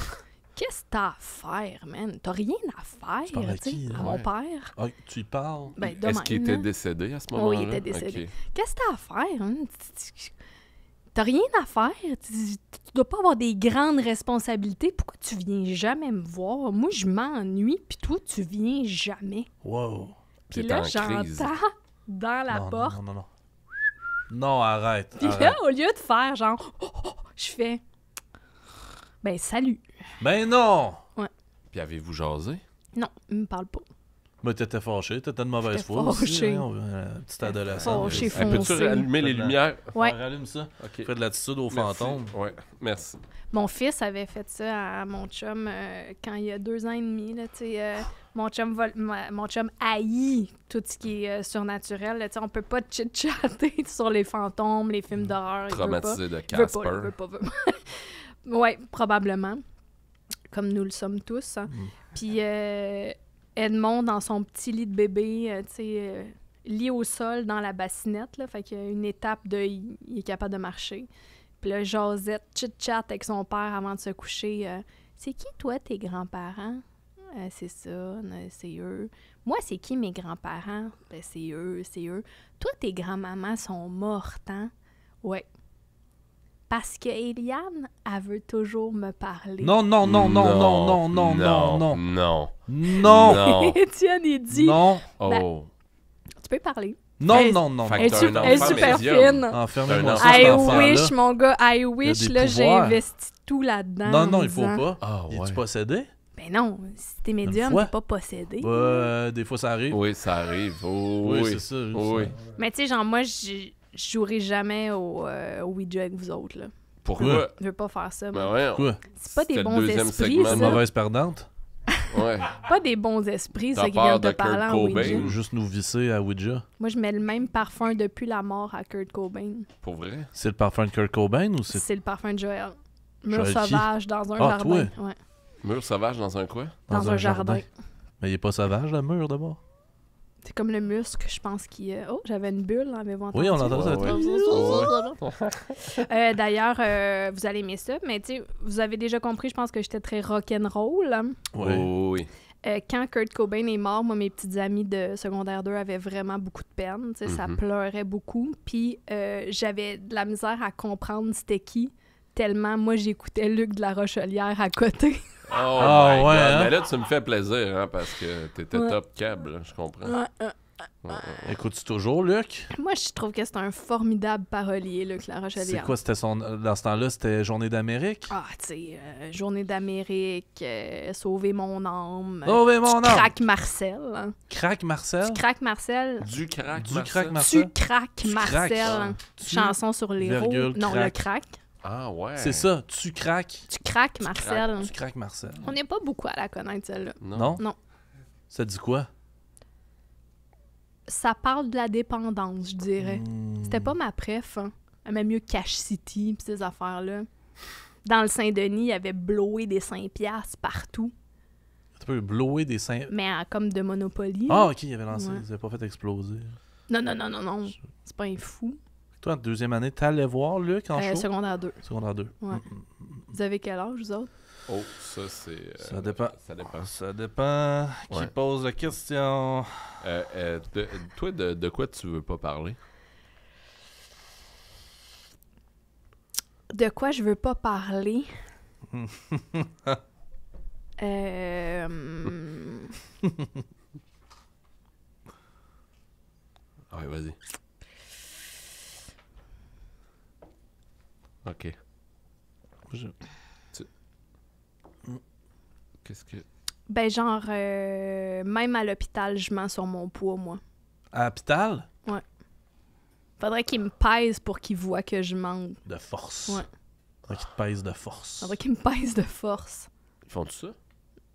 Qu'est-ce que t'as à faire, man? T'as rien à faire, tu à, mon père. Ah, tu y parles? Ben, Est-ce qu'il était hein? décédé à ce moment-là? Oui, il était décédé. Qu'est-ce que t'as à faire? Hein? T'as rien à faire. Tu, dois pas avoir des grandes responsabilités. Pourquoi tu viens jamais me voir? Moi, je m'ennuie, puis toi, tu viens jamais. Wow. Puis là, j'entends dans la porte. Non, non, non. Non, arrête. Puis là, au lieu de faire genre, oh, oh, oh je fais, ben, salut. Ben non! Ouais. Puis avez-vous jasé? Non, il me parle pas. Mais t'étais fâché, t'étais de mauvaise foi. Fâché. Hein, Petite adolescente. Fâché, Peux-tu allumer les lumières? Ouais. Rallume ça. près de l'attitude aux fantômes. Ouais. Merci. Mon fils avait fait ça à mon chum euh, quand il y a deux ans et demi. Là, euh, mon chum mon chum haït tout ce qui est euh, surnaturel. Là, on peut pas chit-chatter <laughs> sur les fantômes, les films hmm. d'horreur. Traumatisé de Casper. Oui, <laughs> ouais, probablement comme nous le sommes tous. Hein. Mm. Puis euh, Edmond, dans son petit lit de bébé, euh, tu sais, euh, lit au sol dans la bassinette, là, fait qu'il y a une étape de il, est capable de marcher. Puis là, Josette chit-chat avec son père avant de se coucher. c'est qui, toi, tes grands-parents? c'est ça, c'est eux. Moi, c'est qui mes grands-parents? Ben, c'est eux, c'est eux. Toi, tes grands-mamans sont mortes, hein? Ouais, parce que Eliane, elle veut toujours me parler. Non, non, non, non, non, non, non, non, non. Non. Non. <laughs> Étienne, il dit. Non. Ben, oh. Tu peux parler. Non, non, non. Elle, est super fine. Enfermez-moi ah, ça, I wish, mon gars, I wish. Là, j'ai investi tout là-dedans. Non, non, il faut pas. Ah, ouais. Es-tu possédé? Ben non, si t'es médium, t'es pas possédé. Bah, euh, des fois, ça arrive. Oui, ça arrive. Oh, oui, c'est ça. Oh, oui. Mais tu sais, genre, moi, je je jouerai jamais euh, au, Ouija avec vous autres. Pourquoi? Je veux pas faire ça. Pourquoi? Ben ouais, C'est pas des bons esprits. C'est une mauvaise perdante? Ouais. pas des bons esprits, c'est qui de, parlant parler en Juste nous visser à Ouija. Moi, je mets le même parfum depuis la mort à Kurt Cobain. Pour vrai? C'est le parfum de Kurt Cobain ou c'est... C'est le parfum de Joël. Mur sauvage dans un ah, jardin. Toi? Ouais. Mur sauvage dans un quoi? Dans, un, jardin. Mais il est pas sauvage, le mur, d'abord? C'est comme le muscle, je pense, qui. Euh, oh, j'avais une bulle, là, mais vous Oui, on entend ça. D'ailleurs, vous allez aimer ça, mais tu vous avez déjà compris, je pense que j'étais très rock'n'roll. oui. Euh, quand Kurt Cobain est mort, moi, mes petites amies de secondaire 2 avaient vraiment beaucoup de peine. tu sais, Ça mhm. pleurait beaucoup. Puis euh, j'avais de la misère à comprendre c'était qui, tellement moi, j'écoutais Luc de la Rochelière à côté. <laughs> Oh, ah, ouais, hein? Mais là, tu me fais plaisir, hein, parce que t'étais top câble, je comprends. Écoutes-tu toujours, Luc? Moi, je trouve que c'est un formidable parolier, Luc Larochelière. C'est quoi, c'était son... dans ce temps-là, c'était Journée d'Amérique? Ah, tu sais, euh, Journée d'Amérique, euh, Sauver mon âme. Sauver mon âme! Crac Marcel. Marcel? Du crack Marcel. Du crack, Marcel. Du crack Marcel. Tu crac Marcel. Chanson sur les roues. Non, le crack. Ah ouais. C'est ça, tu craques. Tu craques, Marcel. Tu craques, Marcel. On n'est pas beaucoup à la connaître, celle-là. Non. non. Ça dit quoi? Ça parle de la dépendance, je dirais. Hmm. C'était pas ma préf. Hein. mieux Cash City ces affaires-là. Dans le Saint-Denis, il y avait blowé des saint piastres partout. Tu peux blower des 5... Mais comme de Monopoly. Ah, OK, il avait lancé. Il s'est pas fait exploser. Non, non, non, non, non. C'est pas un fou. Toi, en deuxième année, t'allais voir Luc en euh, show? Secondaire 2. Secondaire 2. Ouais. Mm, mm, mm. Vous avez quel âge, vous autres? Oh, ça c'est. Euh, ça dépend. Ça dépend. Ah, ça dépend. Qui pose la question? Euh, euh toi, de, de, quoi tu veux pas parler? De quoi je veux pas parler? <laughs> euh. Hmm. ouais, vas-y. Ok. Je... Tu... Qu'est-ce que. Ben, genre, euh, même à l'hôpital, je mens sur mon poids, moi. À l'hôpital? Ouais. Faudrait qu'il me pèse pour qu'il voit que je manque. De force. Ouais. Faudrait qu'il te pèse de force. Faudrait qu'il me pèse de force. Ils font tout ça?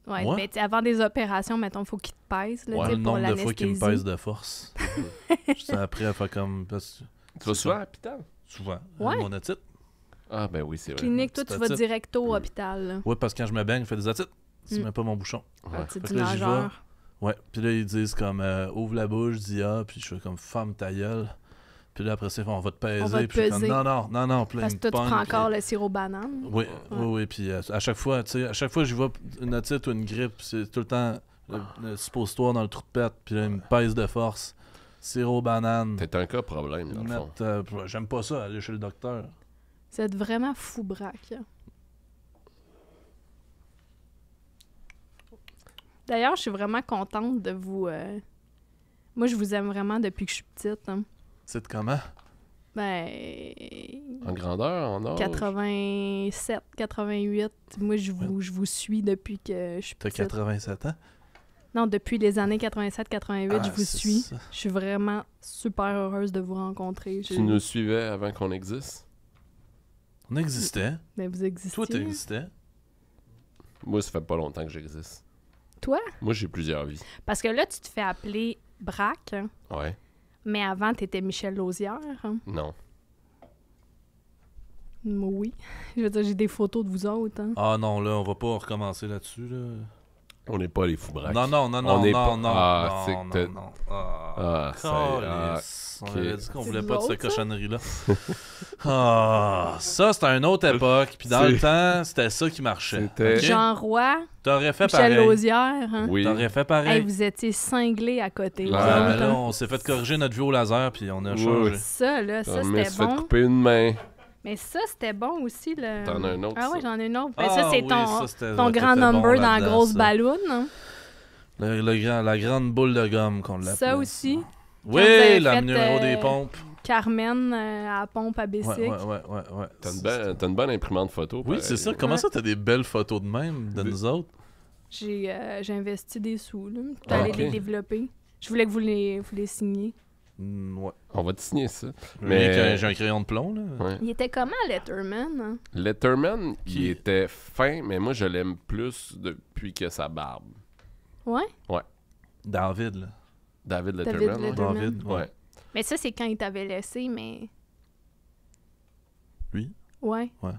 Ouais, mais avant des opérations, mettons, faut qu'il te pèse. Là, ouais, le nombre de fois qu'il me pèse de force. <laughs> je après, il comme. Tu vas souvent à l'hôpital? Souvent. Ouais. Mon ah, ben oui, c'est vrai. Clinique, toi, tu vas direct au hôpital. Oui, parce que quand je me baigne, je fais des attitudes. Tu mets mm. pas mon bouchon. Ouais. Fait Oui. Ouais, puis là, ils disent comme euh, ouvre la bouche, dis ah, puis je fais comme femme ta gueule. Puis là, après ça, on va te peser. On va te puis peser. non, non, non, non. Plein Parce que toi, tu prends encore le sirop banane. Oui, oui, oui. Puis euh, à, chaque fois, tu sais, à chaque fois, je vois une attite ou une grippe, c'est tout le temps le, le, suppositoire dans le trou de pète, puis là, il me pèse de force. Sirop banane. T'es un cas problème, dans le fond. Euh, j'aime pas ça, aller chez le docteur. Vous êtes vraiment fou braque. D'ailleurs, je suis vraiment contente de vous. Euh, moi, je vous aime vraiment depuis que je suis petite. C'est hein. comment? Ben. En grandeur, en or? 87, 88. Moi, je vous, je vous suis depuis que je suis T'as 87 ans? Non, depuis les années 87-88, ah, je vous suis. Je suis vraiment super heureuse de vous rencontrer. Tu nous suivais avant qu'on existe? On existait. Mais vous existiez. Toi, existais. Moi, ça fait pas longtemps que j'existe. Toi? Moi, j'ai plusieurs vies. Parce que là, tu te fais appeler Braque. Ouais. Mais avant, t'étais Michel Lausière. Hein? Non. Oui. Je veux dire, j'ai des photos de vous autres. Hein. Ah non, là, on va pas recommencer là-dessus. Là. On n'est pas les fous braques. Non, non, non, non, non, pas... non, ah, non, non, Ah, c'est... Ah, ah, On avait dit qu'on voulait pas de cette cochonnerie-là. <laughs> ah, ça, c'était une autre époque. Puis dans le temps, c'était ça qui marchait. C'était... Okay? Jean Roy, T'aurais fait Michel pareil. Lausière, hein? T'aurais fait pareil. Et vous étiez cinglés à côté. Là, là, hein? on s'est fait corriger notre vue au laser, puis on a changé. Ça, là, ça, ah, c'était bon. On s'est fait couper une main. Mais ça, c'était bon aussi. Le... T'en as un autre. Ah oui, j'en ai un autre. Ah ça, c'est ton, ton grand number dans la grosse balloune. Hein? la grande boule de gomme qu'on l'appelle. Ça aussi. Oui, la numéro des euh, pompes. Carmen euh, à pompe à Bessic. Ouais, ouais, ouais. ouais, T'as une, belle, une bonne imprimante photo. Oui, c'est ça. Comment ça, t'as des belles photos de même de nous autres? J'ai, euh, j'ai investi des sous. Là. T'allais ah, les développer. Je voulais que vous les, vous les signiez. Mm, On va te signer ça. Mais... J'ai un crayon de plomb, là. Il était comment, Letterman? Hein? Letterman, qui... était fin, mais moi, je l'aime plus depuis que sa barbe. Ouais? Ouais. David, là. David Letterman. David, ouais. Mais ça, c'est quand il t'avait laissé, mais... Lui? Ouais. Ouais.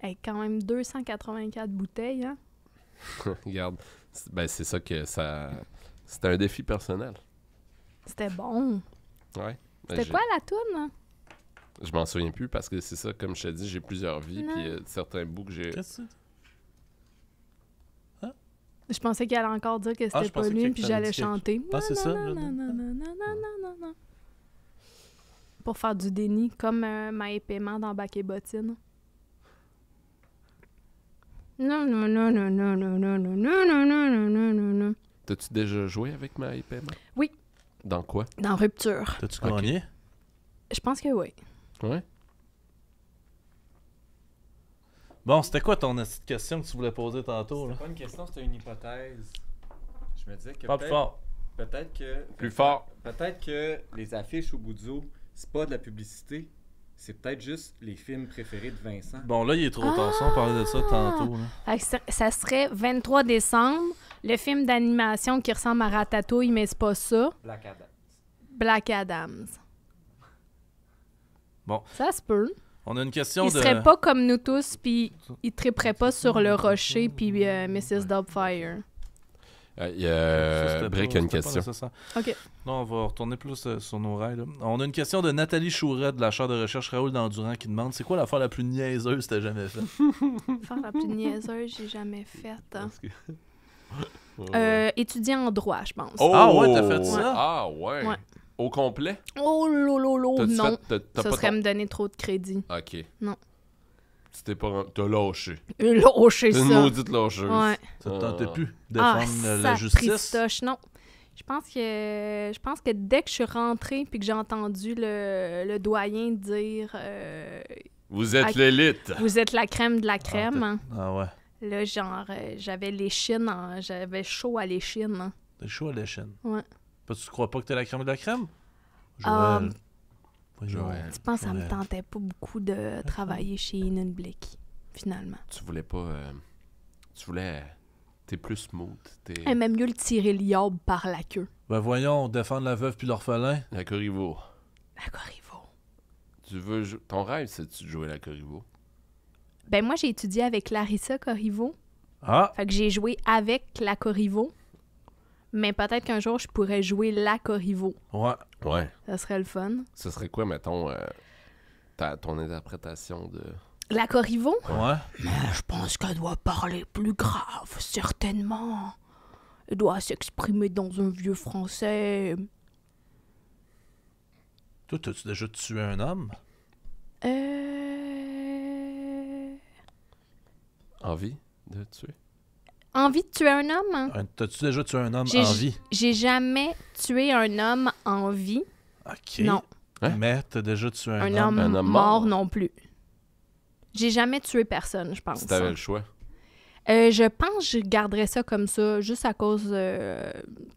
Avec quand même 284 bouteilles, hein? <laughs> Regarde, ben c'est ça que ça... C'est un défi personnel. C'était bon. Ouais. C'était quoi la toune? Je m'en souviens plus parce que c'est ça, comme je te dis, j'ai plusieurs vies, puis certains bouts que j'ai. Qu'est-ce que Je pensais qu'elle allait encore dire que c'était pas lui, puis j'allais chanter. Ah, c'est ça? Pour faire du déni, comme ma paiement dans Bac et Bottine. Non, non, non, non, non, non, non, non, non, non, non, non, non. non, non, déjà joué avec ma non, Oui. Dans quoi Dans Rupture. T'as-tu compris? Je pense que oui. Oui? Bon, c'était quoi ton petite question que tu voulais poser tantôt C'était pas une question, c'était une hypothèse. Je me disais que. Pas plus fort. Peut-être que. Plus fort. Peut-être que les affiches au bout du c'est pas de la publicité c'est peut-être juste les films préférés de Vincent. Bon, là, il est trop tard. on parlait de ça ah! tantôt. Ça serait 23 décembre, le film d'animation qui ressemble à Ratatouille, mais c'est pas ça. Black Adams. Black Adams. Bon. Ça se peut. On a une question il serait pas comme nous tous, puis il triperait pas sur le rocher, puis euh, Mrs. Dubfire. Euh, y a euh, une question. Ok. Non, on va retourner plus euh, sur nos rails. On a une question de Nathalie Chouret de la chaire de recherche Raoul Dandurand qui demande c'est quoi la fois la plus niaiseuse que t'as jamais faite <laughs> L'affaire la plus niaiseuse j'ai jamais faite. <laughs> Euh, étudiant en droit, je pense. Oh, ah ouais, t'as oh, fait ça Ah ouais. Au complet Oh lolo, non. ça serait me donner trop de crédit. Ok. Non. Tu t'es pas. T'as lâché. Lâché ça. une maudite lâcheuse. Ça te tentait plus ah. défendre ah, la justice. non. Je pense que je pense que dès que je suis rentrée puis que j'ai entendu le, le, doyen dire euh, Vous êtes l'élite. Vous êtes la crème de la ah, crème. Ah, ouais. Là, genre, euh, j'avais l'échine, chines. j'avais chaud à l'échine. chines. T'es chaud à l'échine? Ouais. Parce tu crois pas que t'es la crème de la crème? Euh, Joël tu penses que ça me tentait pas beaucoup de travailler chez Inunblick, finalement. Tu voulais pas. Euh, tu voulais. Euh, t'es plus smooth. T'es... même mieux le tirer par la queue. Ben voyons, défendre la veuve puis l'orphelin. La Corriveau. La Corriveau. Tu veux. Ton rêve, c'est de jouer la Corriveau? Ben moi, j'ai étudié avec Larissa Corriveau. Ah! Fait que j'ai joué avec la Corriveau. Mais peut-être qu'un jour, je pourrais jouer la Corriveau. Ouais. Ouais. Ça serait le fun. Ce serait quoi, mettons, euh, ta, ton interprétation de. La Corrivon? Ouais. Mais je pense qu'elle doit parler plus grave, certainement. Elle doit s'exprimer dans un vieux français. Toi, as-tu déjà tué un homme? Euh. Envie de tuer? envie de tuer un homme? Euh, t'as-tu déjà tué un homme en vie? J'ai jamais tué un homme en vie. OK. Non, hein? Mais t'as déjà tué un, homme, Un homme mort. non plus. J'ai jamais tué personne, je pense. Si t'avais le choix. Euh, je pense que je garderais ça comme ça, juste à cause euh,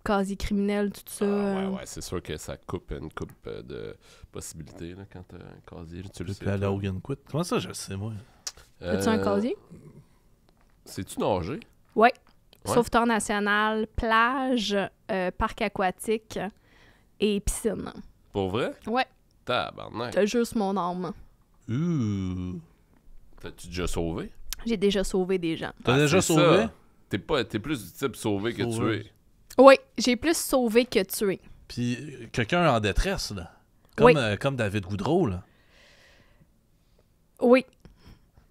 quasi-criminel, tout ça. Ah, ouais, ouais, c'est sûr que ça coupe une coupe de possibilités là, quand t'as un casier. Tu le sais. Comment ça, je sais, moi? As-tu un casier? C'est tu nager? Oui. Sauveteur national, plage, euh, parc aquatique et piscine. Pour vrai? Oui. Tabarnak. T'as juste mon âme. Ouh. T'as-tu déjà sauvé? J'ai déjà sauvé des gens. Ah, T'as déjà sauvé? T'es, pas, plus du type sauvé que tué. Oui, j'ai plus sauvé que tué. Puis euh, quelqu'un en détresse, là. Comme, euh, comme David Goudreau, là. Oui.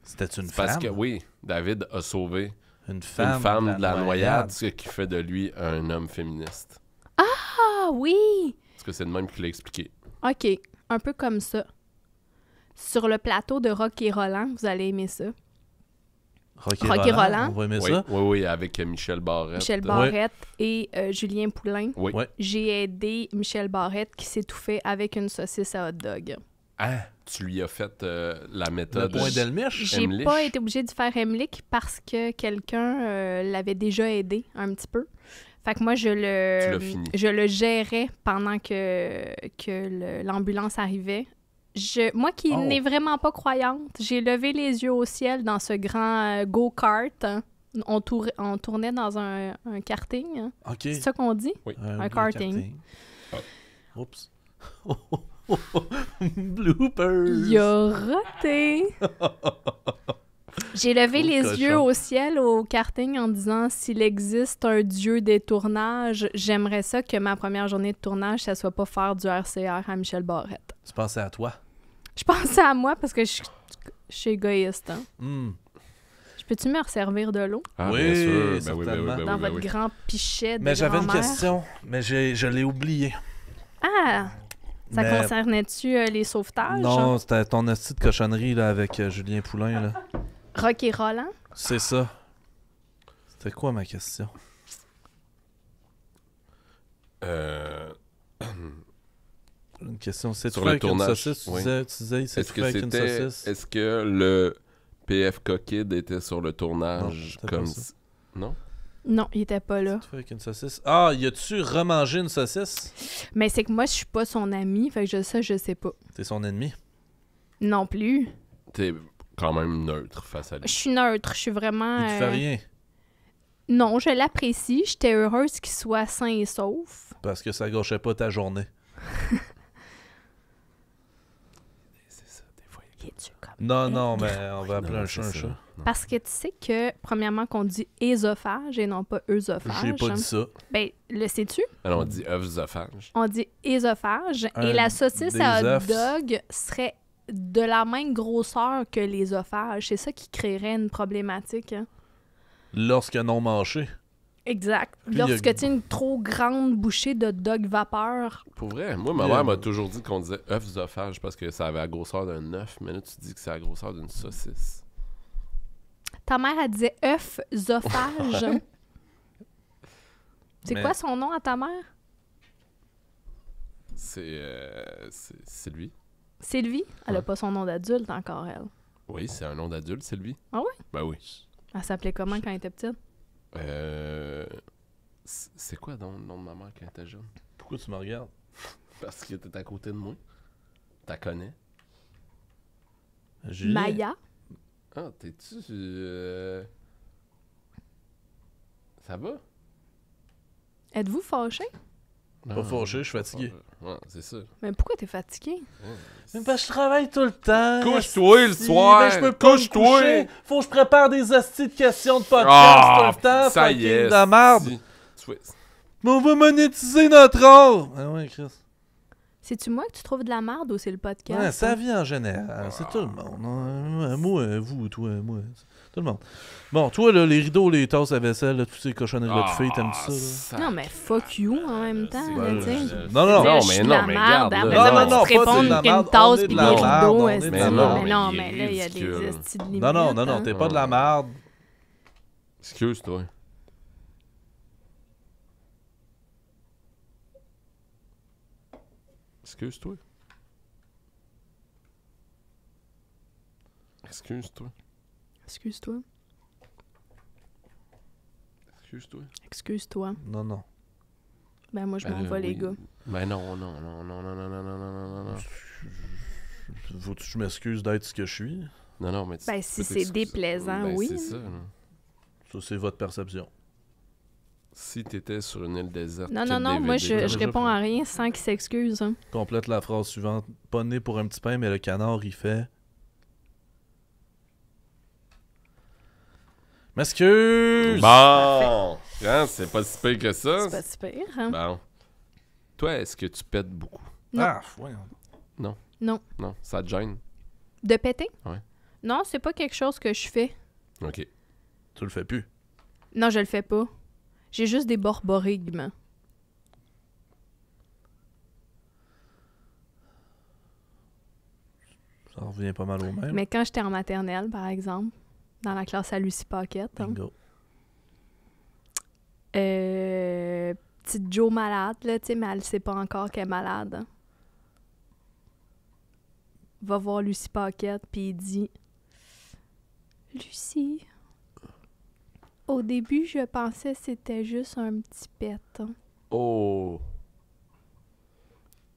C'était une femme. Parce que oui, David a sauvé une femme, de la, noyade. ce qui fait de lui un homme féministe. Ah oui! Est-ce que c'est le même qui l'a expliqué. OK, un peu comme ça. Sur le plateau de Rock et Roland, vous allez aimer ça. Rock et, aimer oui, ça. Oui, oui, avec Michel Barrette. Michel Barrette et euh, Julien Poulain. Oui. J'ai aidé Michel Barrette qui s'étouffait avec une saucisse à hot dog. Ah! tu lui as fait euh, la méthode. Le point d'Elmich? J'ai pas été obligée de faire Emlich parce que quelqu'un euh, l'avait déjà aidé un petit peu. Fait que moi, je le, je le gérais pendant que, que l'ambulance arrivait. Je, moi qui oh. n'ai vraiment pas croyante, j'ai levé les yeux au ciel dans ce grand euh, go-kart. Hein. On, tour, on, tournait dans un, un karting. Hein. C'est ça qu'on dit? Un, karting. Oh. Oups. <laughs> <laughs> Bloopers! Il a raté! <laughs> J'ai levé les yeux au ciel au karting en disant s'il existe un dieu des tournages, j'aimerais ça que ma première journée de tournage, ça soit pas faire du RCR à Michel Barrette. Tu pensais à toi? Je pensais à moi parce que je, suis égoïste. Hein. Hmm. Je peux-tu me resservir de l'eau? Ah, oui, bien sûr. Ben ben ben Dans votre grand pichet de Mais j'avais une question, mais je l'ai oubliée. Ah! Ça concernait-tu euh, les sauvetages? Non, c'était ton hostie de cochonnerie là, avec euh, Julien Poulain. Là. Rock et Roland? C'est ça. C'était quoi ma question? Euh, une question, c'est sur le tournage. Tu disais, est-ce que c'était, est-ce que le PFK Kid était sur le tournage comme non? Non, il était pas là. Avec une saucisse. Ah, y a-tu remangé une saucisse? Mais c'est que moi, je suis pas son ami, fait que je, ça, je sais pas. T'es son ennemi? Non plus. T'es quand même neutre face à lui. Je suis neutre, je suis vraiment. Il te fait euh, rien. Non, je l'apprécie. J'étais heureuse qu'il soit sain et sauf. Parce que ça gâchait pas ta journée. <laughs> c'est ça, des fois. Il est non, non, mais on va appeler un chat un chat. Parce que tu sais que, premièrement, qu'on dit ésophage et non pas œsophage. J'ai pas dit ça. Ben, le sais-tu? Alors, on dit œsophage. On dit ésophage. et la saucisse à hot dog serait de la même grosseur que l'ésophage. C'est ça qui créerait une problématique. Hein. Lorsque non mâché. Exact. Lorsque tu as une trop grande bouchée de dog vapeur. Pour vrai, moi, ma mère m'a toujours dit qu'on disait œuf zoophage parce que ça avait la grosseur d'un œuf, mais là, tu dis que c'est la grosseur d'une saucisse. Ta mère, elle disait œuf zoophage. <laughs> c'est quoi son nom à ta mère? C'est. Sylvie. Euh, c'est Elle n'a pas son nom d'adulte encore, elle. Oui, c'est un nom d'adulte, Sylvie. Ah oui? Ben oui. Elle s'appelait comment quand elle était petite? Euh, c'est quoi donc, le nom de ma mère quand t'étais jeune? Pourquoi tu me regardes? <laughs> Parce que t'es à côté de moi. T'as connais? Maya? Ah, t'es-tu. Euh, ça va? Êtes-vous fâché? Pas ah, fâché, je suis fatigué. Ouais, c'est ça. Mais pourquoi t'es fatigué? Mais parce que je travaille tout le temps. Couche-toi le ben, soir. Ben, je peux Faut que je prépare des hosties de questions de podcast ah, tout le temps. Ça y est. de marde. Mais on va monétiser notre or. Ah ouais, Chris. C'est-tu moi que tu trouves de la merde ou c'est le podcast? Ouais, ça vient en général. C'est tout le monde. Moi, vous, toi, moi. Bon, toi, les rideaux, les tasses à vaisselle, là, ces cochonneries de ah, filles, t'aimes ça? Non, mais fuck you en même temps. Non, non, non, mais non, Non, non, de non, mais non, il y a des Non, non, non, non, t'es hein. pas de la merde. Excuse-toi. Excuse-toi. Excuse-toi. Excuse-toi. Excuse-toi. Excuse-toi. Non, non. Ben moi je m'en vais les gars. Ben non, non, non, non, non, non, non, non, non, non, non. Faut-tu que je m'excuse d'être ce que je suis? Non, non, mais... Ben si c'est déplaisant, oui. c'est ça, Ça, c'est votre perception. Si t'étais sur une île déserte... Non, non, non, moi je, réponds à rien sans qu'il s'excuse. Complète la phrase suivante. Pas né pour un petit pain, mais le canard, il fait... M'excuse! Bon! Hein, c'est pas si pire que ça. C'est pas si pire, hein? Bon. Toi, est-ce que tu pètes beaucoup? Non. Ah, Non. Non. Non, ça te gêne. De péter? Ouais. Non, c'est pas quelque chose que je fais. OK. Tu le fais plus? Non, je le fais pas. J'ai juste des borborigmes. Ça revient pas mal au même. Mais quand j'étais en maternelle, par exemple, dans la classe à Lucie Paquette. Hein. Euh, petite Joe malade, là, tu sais, mais elle sait pas encore qu'elle est malade. Hein. Va voir Lucie Paquette, puis il dit Lucie, au début, je pensais que c'était juste un petit pet. Hein. Oh!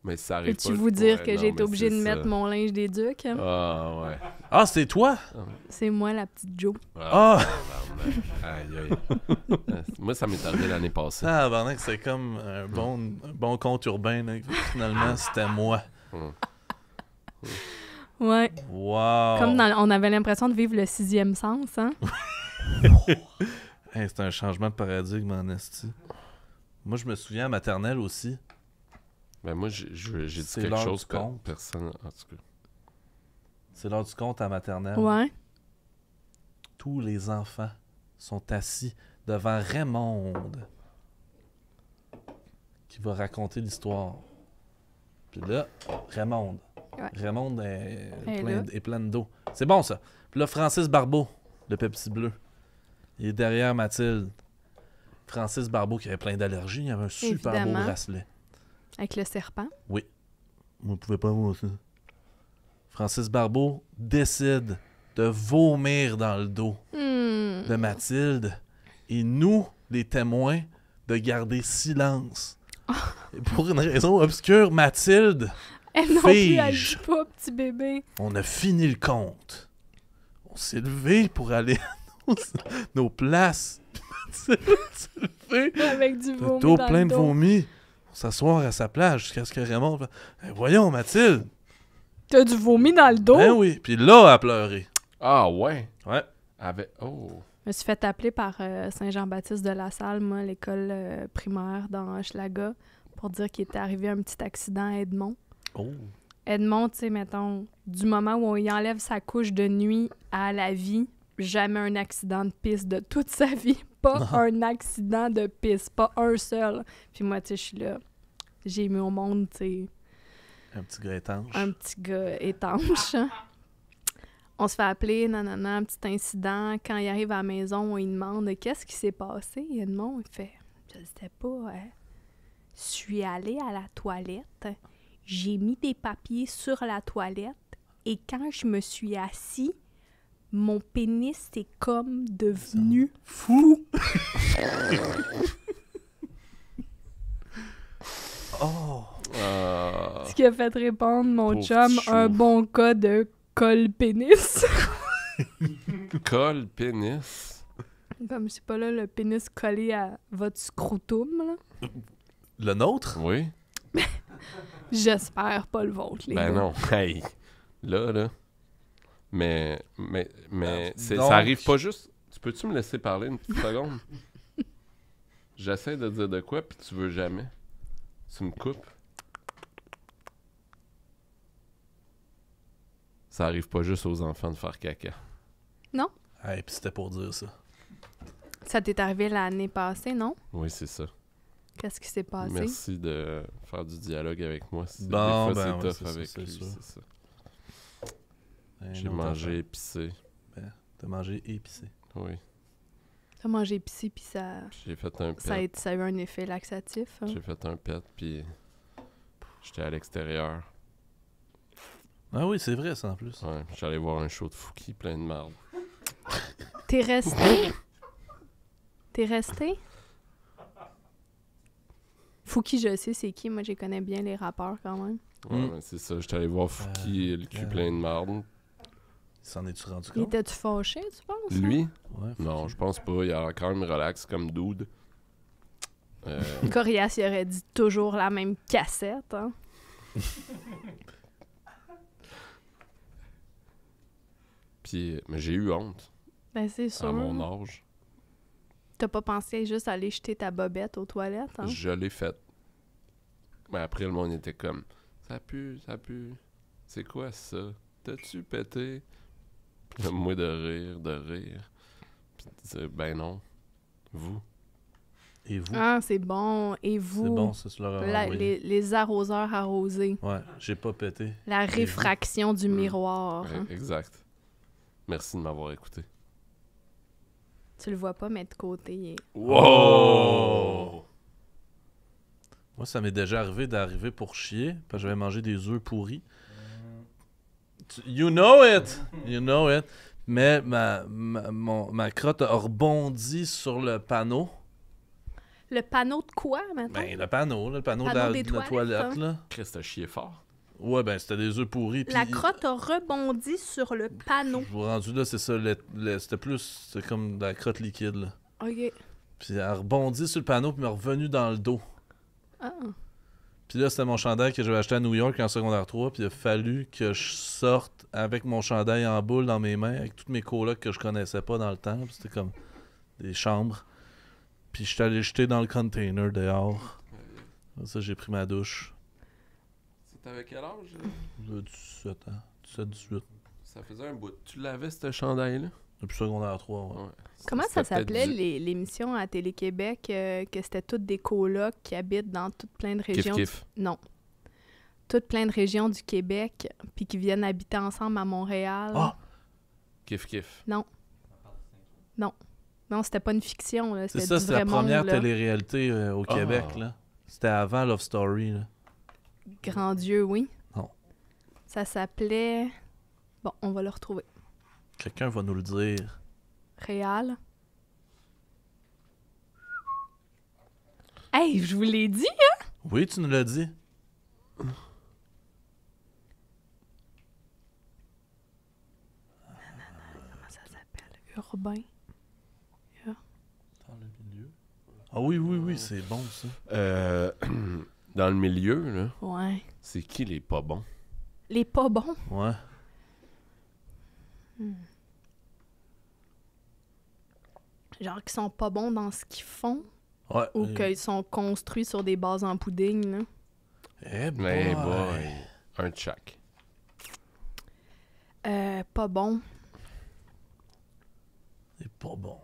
Mais ça Peux-tu vous dire que j'ai été obligé de mettre mon linge des ducs? Ah, ouais. Ah, c'est toi? C'est moi, la petite Joe. Ah! ah! Euh, moi, ça m'est arrivé l'année passée. Ah, c'est comme un bon, bon conte urbain. Finalement, c'était moi. Hmm. Ouais. Wow. Comme on avait l'impression de vivre le sixième sens, hein? <laughs> c'est un changement de paradigme en Moi, je me souviens à maternelle aussi. Ben moi, j'ai dit quelque chose que personne. En tout cas. C'est l'heure du conte à maternelle. Ouais. Tous les enfants sont assis devant Raymond qui va raconter l'histoire. Puis là, Raymond. Raymond est, plein, d'eau. C'est bon ça. Puis là, Francis Barbeau, le Pepsi bleu, il est derrière Mathilde. Francis Barbeau qui avait plein d'allergies, il avait un super beau bracelet. Avec le serpent. Oui. Vous ne pouvez pas vous. ça. Francis Barbeau décide de vomir dans le dos hmm. de Mathilde et nous, les témoins, de garder silence. Ah. pour une raison obscure, Mathilde elle plus, pas, petit bébé. On a fini le compte. On s'est levé pour aller à nos, places. <laughs> Avec du vomi. plein de vomi s'asseoir à sa plage jusqu'à ce que Raymond. Eh, voyons, Mathilde! T'as du vomi dans le dos? Ben oui. Puis là, elle a pleuré. Ah ouais? Ouais. Avec... Oh. Je me suis fait appeler par euh, Saint-Jean-Baptiste de la Salle, moi, l'école euh, primaire dans Schlaga pour dire qu'il était arrivé un petit accident à Edmond. Oh. Edmond, tu sais, mettons, du moment où on y enlève sa couche de nuit à la vie, jamais un accident de piste de toute sa vie pas <laughs> un accident de piste, pas un seul. Puis moi, tu sais, je suis là. J'ai mis au monde, tu sais. Un petit gars étanche. Un petit gars étanche. on se fait appeler, nanana, un petit incident. Quand il arrive à la maison, il demande qu'est-ce qui s'est passé. Il montre, il fait Je ne sais pas. Hein. Je suis allée à la toilette, j'ai mis des papiers sur la toilette et quand je me suis assise, mon pénis est comme devenu fou. <laughs> oh. Ce qui a fait répondre mon chum un bon cas de col pénis. <laughs> col pénis. Comme c'est pas là le pénis collé à votre scrotum là. Le nôtre Oui. <laughs> J'espère pas le vôtre les Ben non, hey. Là là. Mais, mais, mais ah, ça arrive pas juste. Tu peux-tu me laisser parler une petite seconde? <laughs> J'essaie de dire de quoi, puis tu veux jamais. Tu me coupes. Ça arrive pas juste aux enfants de faire caca. Non? Ah, hey, puis c'était pour dire ça. Ça t'est arrivé l'année passée, non? Oui, c'est ça. Qu'est-ce qui s'est passé? Merci de faire du dialogue avec moi. des fois, ben c'est tough avec c'est ça. J'ai mangé épicé. Ben, t'as mangé épicé. Oui. T'as mangé épicé, puis ça. J'ai fait un pet. Ça a, eu un effet laxatif. Hein? J'ai fait un pet, puis j'étais à l'extérieur. Ah oui, c'est vrai, ça en plus. Ouais, j'allais voir un show de Fouki plein de marbre. T'es resté? T'es resté? Fouki, je sais c'est qui. Moi, je connais bien les rappeurs quand même. Ouais, hmm. c'est ça. J'étais allé voir Fouki et ah, le cul plein de marde. Il était-tu fâché, tu penses? Hein? Lui? non, je pense pas. Il a quand même relax comme dude. Euh... <laughs> Corias, il aurait dit toujours la même cassette. Hein? <laughs> Puis, mais j'ai eu honte. Ben, c'est sûr. À mon âge. T'as pas pensé juste aller jeter ta bobette aux toilettes? Hein? Je l'ai faite. Mais après, le monde était comme Ça pue, ça pue. C'est quoi ça? T'as-tu pété? <laughs> moi de rire, de rire. Puis, ben non. Vous. Et vous. Ah, c'est bon. Et vous. C'est bon, ça, se les, arroseurs arrosés. Ouais, j'ai pas pété. La réfraction du mm. miroir. Exact. Merci de m'avoir écouté. Tu le vois pas, mais de côté. Wow! Moi, ça m'est déjà arrivé d'arriver pour chier, parce que j'avais mangé des œufs pourris. You know it! You know it. Mais ma, ma, ma crotte a rebondi sur le panneau. Le panneau de quoi, maintenant? Ben, le panneau, le panneau, de, la, toilette, hein. là. Christ, t'as fort. Ouais, ben, c'était des œufs pourris. Pis... La crotte a rebondi sur le panneau. Je vous rendu là, c'est ça. C'était plus. C'était comme de la crotte liquide, là. OK. Puis elle a rebondi sur le panneau, puis m'a revenu dans le dos. Ah. Puis là, c'était mon chandail que j'avais acheté à New York en secondaire 3. Puis il a fallu que je sorte avec mon chandail en boule dans mes mains, avec toutes mes colocs que je connaissais pas dans le temps. C'était comme des chambres. Puis je suis allé jeter dans le container dehors. Ça, j'ai pris ma douche. C'était avec quel âge? 17 euh? ans, 17-18. Ça faisait un bout. Tu l'avais, ce chandail-là? Depuis secondaire 3, Comment ça s'appelait l'émission à Télé-Québec euh, que c'était toutes des colocs qui habitent dans toutes plein de régions? Kif, Non. Toutes plein de régions du Québec puis qui viennent habiter ensemble à Montréal. Ah! kif. Kiff. Non. Non. Non, c'était pas une fiction. C'est ça, c'était la première télé-réalité euh, au Québec. Ah. là. C'était avant Love Story. Là. Grand Dieu, oui. Non. Ça s'appelait. Bon, on va le retrouver. Quelqu'un va nous le dire. Réal. Hey, je vous l'ai dit, hein? Oui, tu nous l'as dit. Comment ça s'appelle? Urbain. Dans le milieu. Ah oui, oui, oui, c'est bon, ça. Euh, <clears throat> dans le milieu, là. Ouais. C'est qui les pas bons? Les pas bons? Ouais. Hmm. Genre qu'ils sont pas bons dans ce qu'ils font. ou qu'ils sont construits sur des bases en pouding là. Eh boy. boy. Un chuck. Euh, pas bon. C'est pas bon.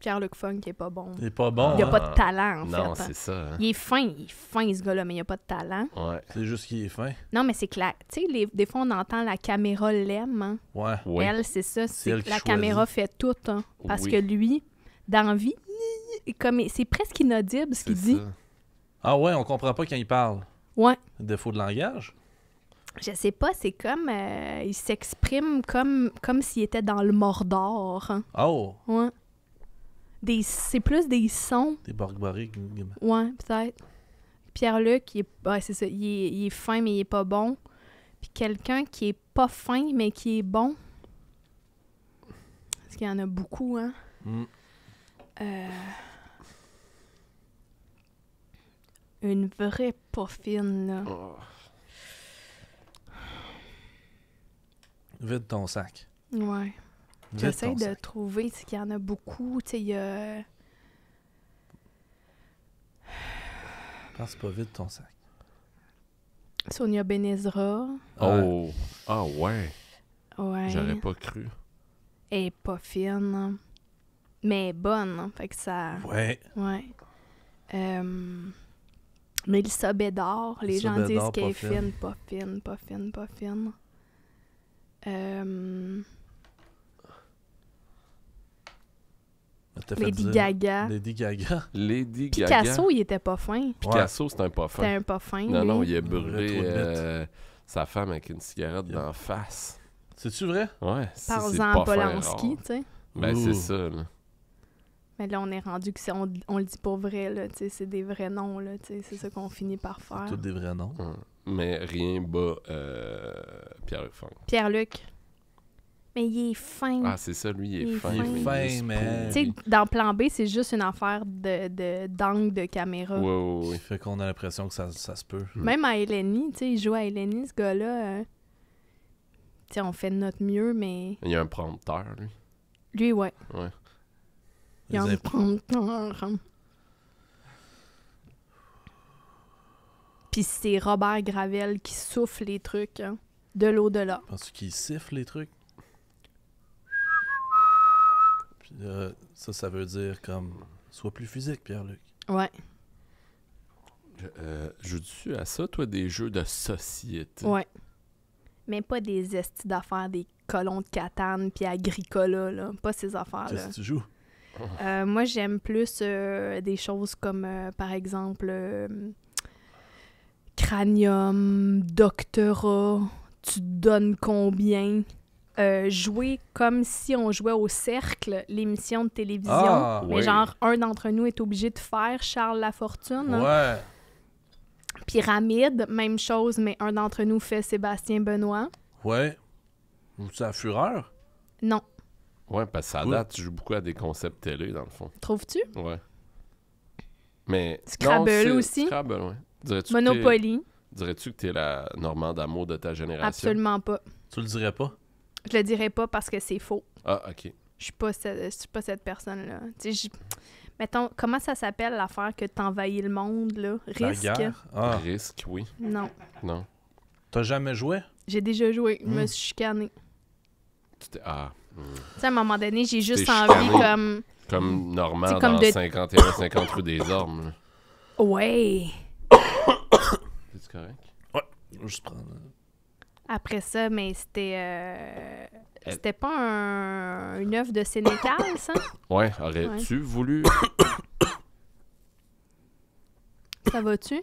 Pierre-Luc Funk est pas bon. Il est pas bon. Il a pas de hein? talent, en fait. Non, c'est ça. Hein. Il est fin, il est fin, ce gars-là, mais il a pas de talent. Ouais. C'est juste qu'il est fin. Non, mais c'est que Tu sais, des fois, on entend la caméra l'aime. Hein. Ouais. Elle, c'est ça. C'est la caméra fait tout. parce que lui, dans vie, c'est presque inaudible ce qu'il dit. Ah ouais, on comprend pas quand il parle. Ouais. Défaut de langage. Je sais pas, c'est comme euh, il s'exprime comme comme s'il était dans le Mordor. Oh. Ouais des c'est plus des sons. Des barbaries. Ouais, peut-être. Pierre-Luc, il est, ça, est, fin, mais il est pas bon. Puis quelqu'un qui est pas fin, mais qui est bon. Parce qu'il y en a beaucoup, hein. Mm. Euh, une vraie pas là. Oh. Vide ton sac. Ouais. J'essaie de trouver, ce qu'il y en a beaucoup. Tu sais, il y a. pas vite ton sac. Sonia Benezra. Oh, ah ouais. Ouais. J'aurais pas cru. Elle est pas fine, mais bonne. Fait que ça. Ouais. Ouais. Euh... Mélissa d'or. les gens disent qu'elle est fine. pas fine, pas fine, pas fine. Euh... Lady Gaga. Lady Gaga. Lady Gaga. Picasso, il était pas fin. Picasso, c'était un pas fin. C'était un pas fin. Non, non, il a brûlé euh, sa femme avec une cigarette dans d'en face. C'est-tu vrai? Ouais. Par exemple, Polanski, tu sais. Ben, c'est ça, Mais là, on est rendu que on, on, le dit pour vrai, là, tu sais. c'est des vrais noms, là, tu sais. c'est ça qu'on finit par faire. Tous des vrais noms. Mais rien bas euh, Pierre-Luc Pierre-Luc. Mais il est fin. Ah, c'est ça, lui, il est, fin. Il est fin, mais. Tu sais, dans plan B, c'est juste une affaire de d'angle de, caméra. Ouais, il Fait qu'on a l'impression que ça, ça se peut. Même à Eleni, tu sais, il joue à Eleni, ce gars-là. Euh, tu sais, on fait de notre mieux, mais. Il y a un prompteur, lui. Lui, ouais. Ouais. Il y a un prompteur. Puis c'est Robert Gravel qui souffle les trucs hein, de l'au-delà. Penses-tu qu'il siffle les trucs? Euh, ça, ça veut dire comme. Sois plus physique, Pierre-Luc. Ouais. Je euh, Joues-tu à ça, toi, des jeux de société? Ouais. Mais pas des estis d'affaires, des colons de Catane puis Agricola, là. Pas ces affaires-là. Qu'est-ce que tu joues? Oh. Euh, moi, j'aime plus des choses comme, par exemple, cranium, doctorat, tu donnes combien. Euh, jouer comme si on jouait au cercle l'émission de télévision. Ah, mais genre, un d'entre nous est obligé de faire Charles Lafortune. Ouais. Pyramide, même chose, mais un d'entre nous fait Sébastien Benoît. Ouais. Ou ça fureur? Non. Ouais, parce que ça date, tu joues beaucoup à des concepts télé, dans le fond. Trouves-tu? Ouais. Mais. Scrabble aussi. Scrabble, ouais. tu Monopoly. Dirais-tu que t'es la Normande Amour de ta génération? Absolument pas. Tu le dirais pas? Je le dirai pas parce que c'est faux. Ah, OK. Je suis pas, cette personne-là. Mettons, comment ça s'appelle l'affaire que t'envahis le monde, là? Risque? Ah. Risque, oui. Non. Non. T'as jamais joué? J'ai déjà joué. Je me hmm. suis chicané. Ah. Hmm. Tu sais, à un moment donné, j'ai juste envie comme... Comme normal comme dans de... 51-50 rue des Ormes. Ouais. <coughs> C'est correct? Ouais. Je prends... Euh, après ça, mais c'était. Euh, euh. c'était pas un, une œuvre de Sénégal, <coughs> ça? Ouais, aurais-tu voulu. Ça va-tu?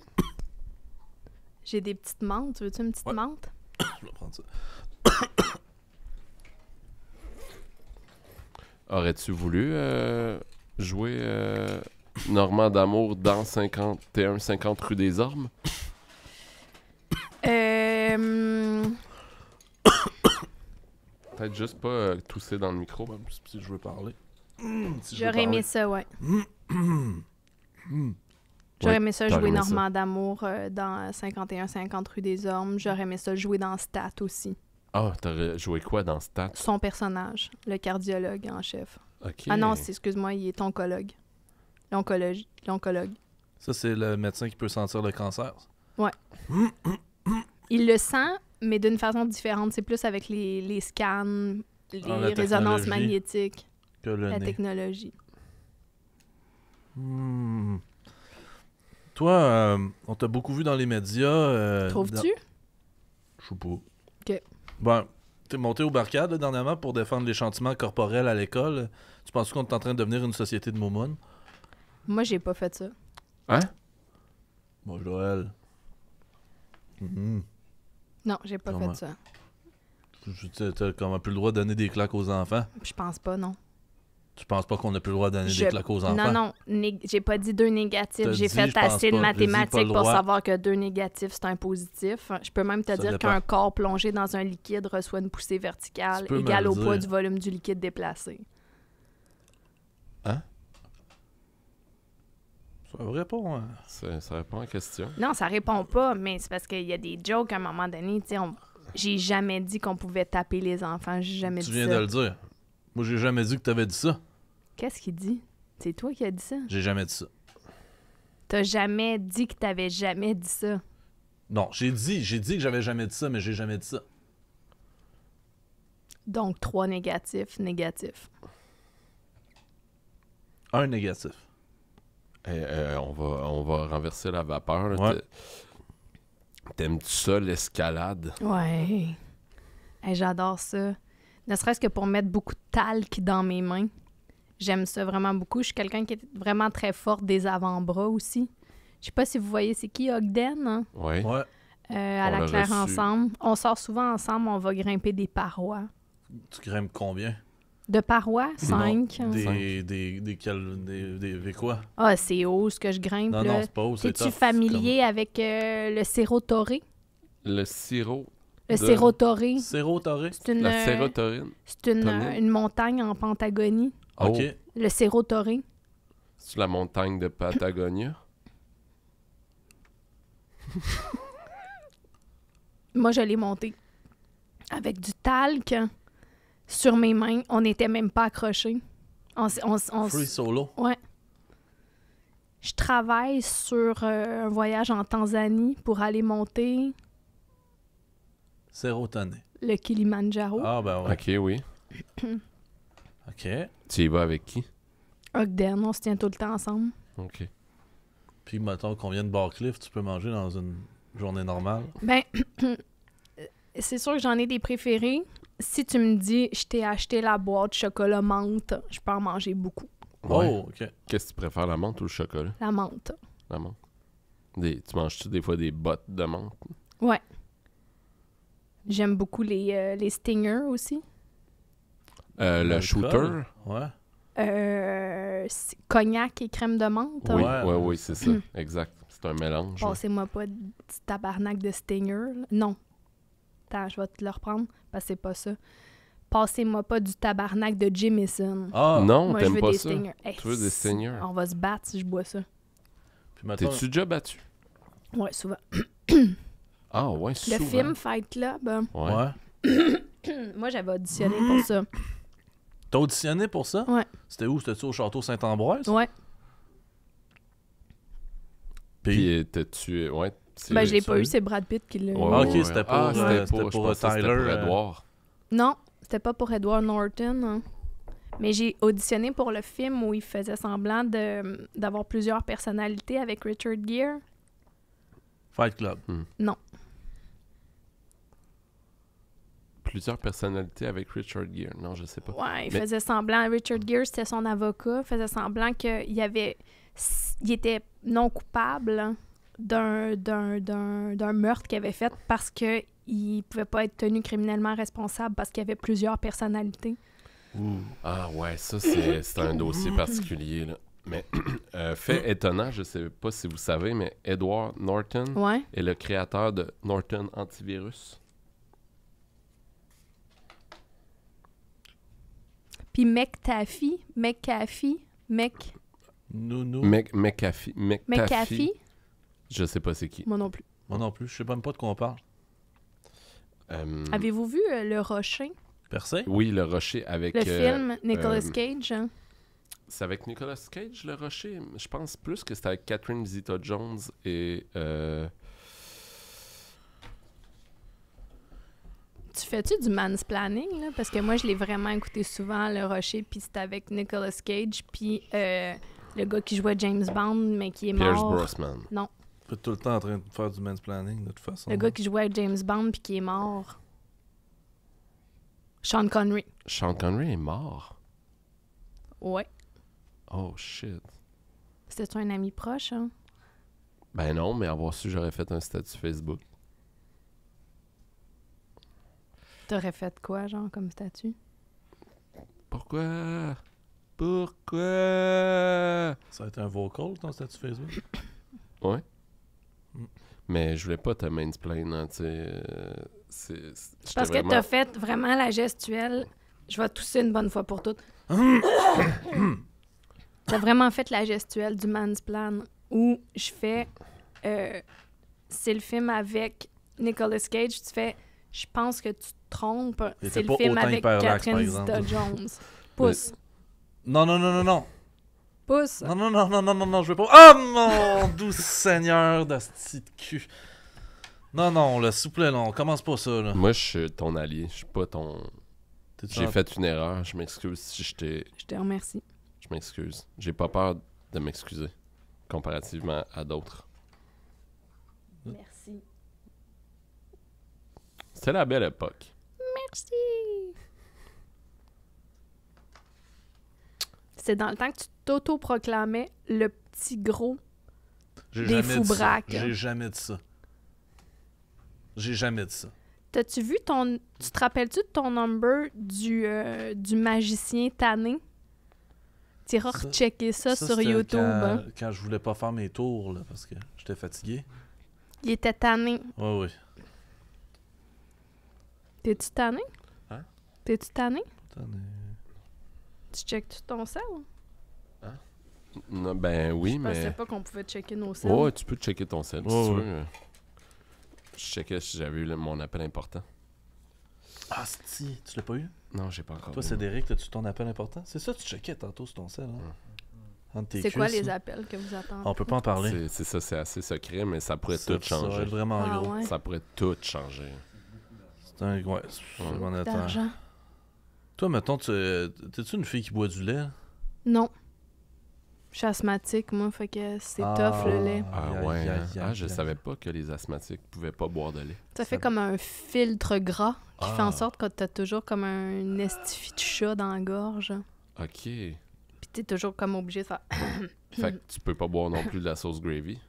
J'ai des petites menthes. Veux-tu une petite menthe? <coughs> Je vais prendre ça. <coughs> Aurais-tu voulu euh, jouer Normand d'amour dans 51-50 rue des armes? Euh. Peut-être juste pas euh, tousser dans le micro, même si je veux parler. Mm, j'aurais aimé ça, ouais. Mm. Mm. J'aurais aimé ça jouer Normand d'amour euh, dans 51-50 rue des Ormes. J'aurais aimé ça jouer dans Stat aussi. Ah, t'aurais joué quoi dans Stat? Son personnage, le cardiologue en chef. Ah non, excuse-moi, il est oncologue. L'oncologue. L'oncologue. Ça, c'est le médecin qui peut sentir le cancer? Ouais. il le sent mais d'une façon différente. C'est plus avec les, les scans, les ah, résonances magnétiques, la technologie. Hmm. Toi, euh, on t'a beaucoup vu dans les médias. Euh, Trouves-tu? Je sais pas. OK. Ben, t'es monté au barcade dernièrement pour défendre chantiments corporels à l'école. Tu penses qu'on est en train de devenir une société de momones? Moi, j'ai pas fait ça. Hein? Bonjour, Joël. Hmm. Non, j'ai pas fait ça. T'as comme plus le droit de donner des claques aux enfants? Je pense pas, non. Tu penses pas qu'on a plus le droit de donner des claques aux enfants? Non, non, j'ai pas dit deux négatifs. J'ai fait assez de mathématiques pour savoir que deux négatifs, c'est un positif. Je peux même te dire qu'un corps plongé dans un liquide reçoit une poussée verticale égale au poids du volume du liquide déplacé. Ça répond hein. Ça, répond à la question. Non, ça répond pas, mais c'est parce qu'il y a des jokes à un moment donné. j'ai jamais dit qu'on pouvait taper les enfants. J'ai jamais dit ça. Tu viens de le dire. Moi, j'ai jamais dit que t'avais dit ça. Qu'est-ce qu'il dit? C'est toi qui as dit ça? J'ai jamais dit ça. T'as jamais dit que t'avais jamais dit ça. Non, j'ai dit, j'ai dit que j'avais jamais dit ça, mais j'ai jamais dit ça. Donc, trois négatifs, négatifs. Un négatif. Eh, euh, on, va, on va renverser la vapeur. T'aimes-tu ça, l'escalade? Ouais. Eh, j'adore ça. Ne serait-ce que pour mettre beaucoup de talc dans mes mains. J'aime ça vraiment beaucoup. Je suis quelqu'un qui est vraiment très fort des avant-bras aussi. Je sais pas si vous voyez, c'est qui Ogden hein? Ouais. Euh, à la claire ensemble. On sort souvent ensemble, on va grimper des parois. Tu grimpes combien? De parois, 5. Des, des, des, des, quoi? Ah, c'est haut ce que je grimpe. Non, non, c'est pas haut, c'est Es-tu familier avec euh, le Cerro Torre? Le Cerro? le cerro Torre? La une, Torre. C'est une, euh, une, montagne en Patagonie. Oh. OK. Le cerro Torre. C'est la montagne de Patagonia? <laughs> Moi, je l'ai monté. Avec du talc, sur mes mains. On n'était même pas accrochés. On, Free solo. Ouais. Je travaille sur euh, un voyage en Tanzanie pour aller monter. Le Kilimanjaro. Ah, ben Ok, oui. <clears throat> ok. Tu y vas avec qui Ogden, on se tient tout le temps ensemble. Ok. Puis, mettons qu'on vient de Barcliff, tu peux manger dans une journée normale Ben, <clears throat> c'est sûr que j'en ai des préférés si tu me dis, je t'ai acheté la boîte chocolat menthe, je peux en manger beaucoup. Oh, OK. Qu'est-ce que tu préfères, la menthe ou le chocolat? La menthe. La menthe. tu manges-tu des fois des bottes de menthe? Ouais. J'aime beaucoup les, euh, stingers aussi. Euh, le, shooter? Ouais. Euh, cognac et crème de menthe. Oui, ouais, c'est ça. Hmm. exact. C'est un mélange. Passez-moi pas du tabarnak de stinger. Non. Attends, je vais te le reprendre parce c'est pas ça. Passez-moi pas du tabarnak de Jameson. Ah, non, Moi, t'aimes pas des ça. Tu veux des seniors On va se battre si je bois ça. Puis T'es-tu déjà battu? Ouais, souvent. <coughs> Ah, ouais, souvent. Le film Fight Club, hein. Ouais. <coughs> moi, j'avais auditionné pour ça. T'as auditionné pour ça? Ouais. C'était où? C'était-tu au Château Saint-Ambroise? Ouais. Puis tu ouais. Ben, je l'ai pas eu, c'est Brad Pitt qui l'a. Ah, ouais, c'était pas ah, euh, c'était pour, Tyler. Euh. Edward. Non, c'était pas pour Edward Norton. Hein. Mais j'ai auditionné pour le film où il faisait semblant d'avoir plusieurs personnalités avec Richard Gere. Fight Club. Hmm. Non. Plusieurs personnalités avec Richard Gere. Non, je sais pas. Ouais, il faisait semblant. Richard Gere, c'était son avocat. Il faisait semblant qu'il y avait il était non coupable d'un, d'un, meurtre qu'il avait fait parce qu'il ne pouvait pas être tenu criminellement responsable parce qu'il y avait plusieurs personnalités. Ah ouais, ça c'est, un dossier particulier. Là. Mais <clears throat> euh, fait étonnant, je ne sais pas si vous savez, mais Edward Norton est le créateur de Norton Antivirus. Puis McAfee, McAfee, Mec. Nounou. McAfee. McAfee. Je sais pas c'est qui. Moi non plus. Moi non plus. Je sais même pas de quoi on parle. Euh, Avez-vous vu euh, Le Rocher? Percé? Oui, Le Rocher avec... Le euh, film Nicolas Cage. Hein? C'est avec Nicolas Cage, Le Rocher? Je pense plus que c'était avec Catherine Zeta-Jones et... Tu fais-tu du planning Là? Parce que moi, je l'ai vraiment écouté souvent, Le Rocher, puis c'était avec Nicolas Cage, puis le gars qui jouait James Bond, mais qui est mort. Pierce Brosnan. Non. fait tout le temps en train de faire du planning de toute façon. Le gars qui jouait James Bond, puis qui est mort. Sean Connery. Sean Connery est mort? Ouais. Oh, shit. C'était un ami proche, hein? Ben non, mais avoir su, j'aurais fait un statut Facebook. T'aurais fait quoi, genre, comme statut? Pourquoi? Pourquoi? Ça va être un vocal, ton statut Facebook? ouais. Mm. Mais je voulais pas te mansplain, hein, tu sais. Euh, Parce que t'as fait vraiment la gestuelle. Je vais tousser une bonne fois pour toutes. <coughs> t'as vraiment fait la gestuelle du mansplain où je fais. Euh, c'est le film avec Nicolas Cage. Tu fais. Je pense que tu te trompes. C'est le film avec Catherine Zeta-Jones. Pousse. Non, non, non, non, non. Pousse. Non, non, non, non, non, non, non, je veux pas. Oh mon doux seigneur de ce cul. Non, non, le souple non commence pas ça, là. Moi, je suis ton allié, je suis pas ton. J'ai fait une erreur, je m'excuse si je t'ai. Je te remercie. Je m'excuse. J'ai pas peur de m'excuser comparativement à d'autres. Merci. C'est la belle époque. Merci. c'est dans le temps que tu t'auto-proclamais le petit gros des fous J'ai jamais dit ça. J'ai jamais dit ça. T'as-tu vu ton. Tu te rappelles-tu de ton number du, euh, du magicien tanné? T'iras rechecker ça, sur YouTube. Quand, hein. quand, je voulais pas faire mes tours, là, parce que j'étais fatigué. Il était tanné. Oui, oui. T'es-tu tanné? Hein? T'es-tu tanné? Tanné. Tu checkes tout ton sel? Hein? Non, ben oui, mais. Je pensais pas qu'on pouvait checker nos sels. Ouais, tu peux checker ton sel si tu veux. Je checkais si j'avais eu mon appel important. Ah, si, tu l'as pas eu? Non, j'ai pas encore. Toi, Cédric, as tu ton appel important? C'est ça, tu checkais tantôt sur ton sel. Hein? C'est quoi les appels que vous attendez? On peut pas en parler. C'est ça, c'est assez secret, mais ça pourrait tout changer. Ça, vraiment ah gros. ça pourrait tout changer. C'est un... Ouais, toi, mettons, t'es-tu une fille qui boit du lait? Non. Je suis asthmatique, moi, fait que c'est ah, tough le lait. Ah ouais, hein. ah, je savais pas que les asthmatiques pouvaient pas boire de lait. Ça fait comme un filtre gras qui fait en ah. sorte que t'as toujours comme un estifi de chat dans la gorge. OK. Puis t'es toujours comme obligé de faire... <coughs> fait que tu peux pas boire non plus de la sauce gravy?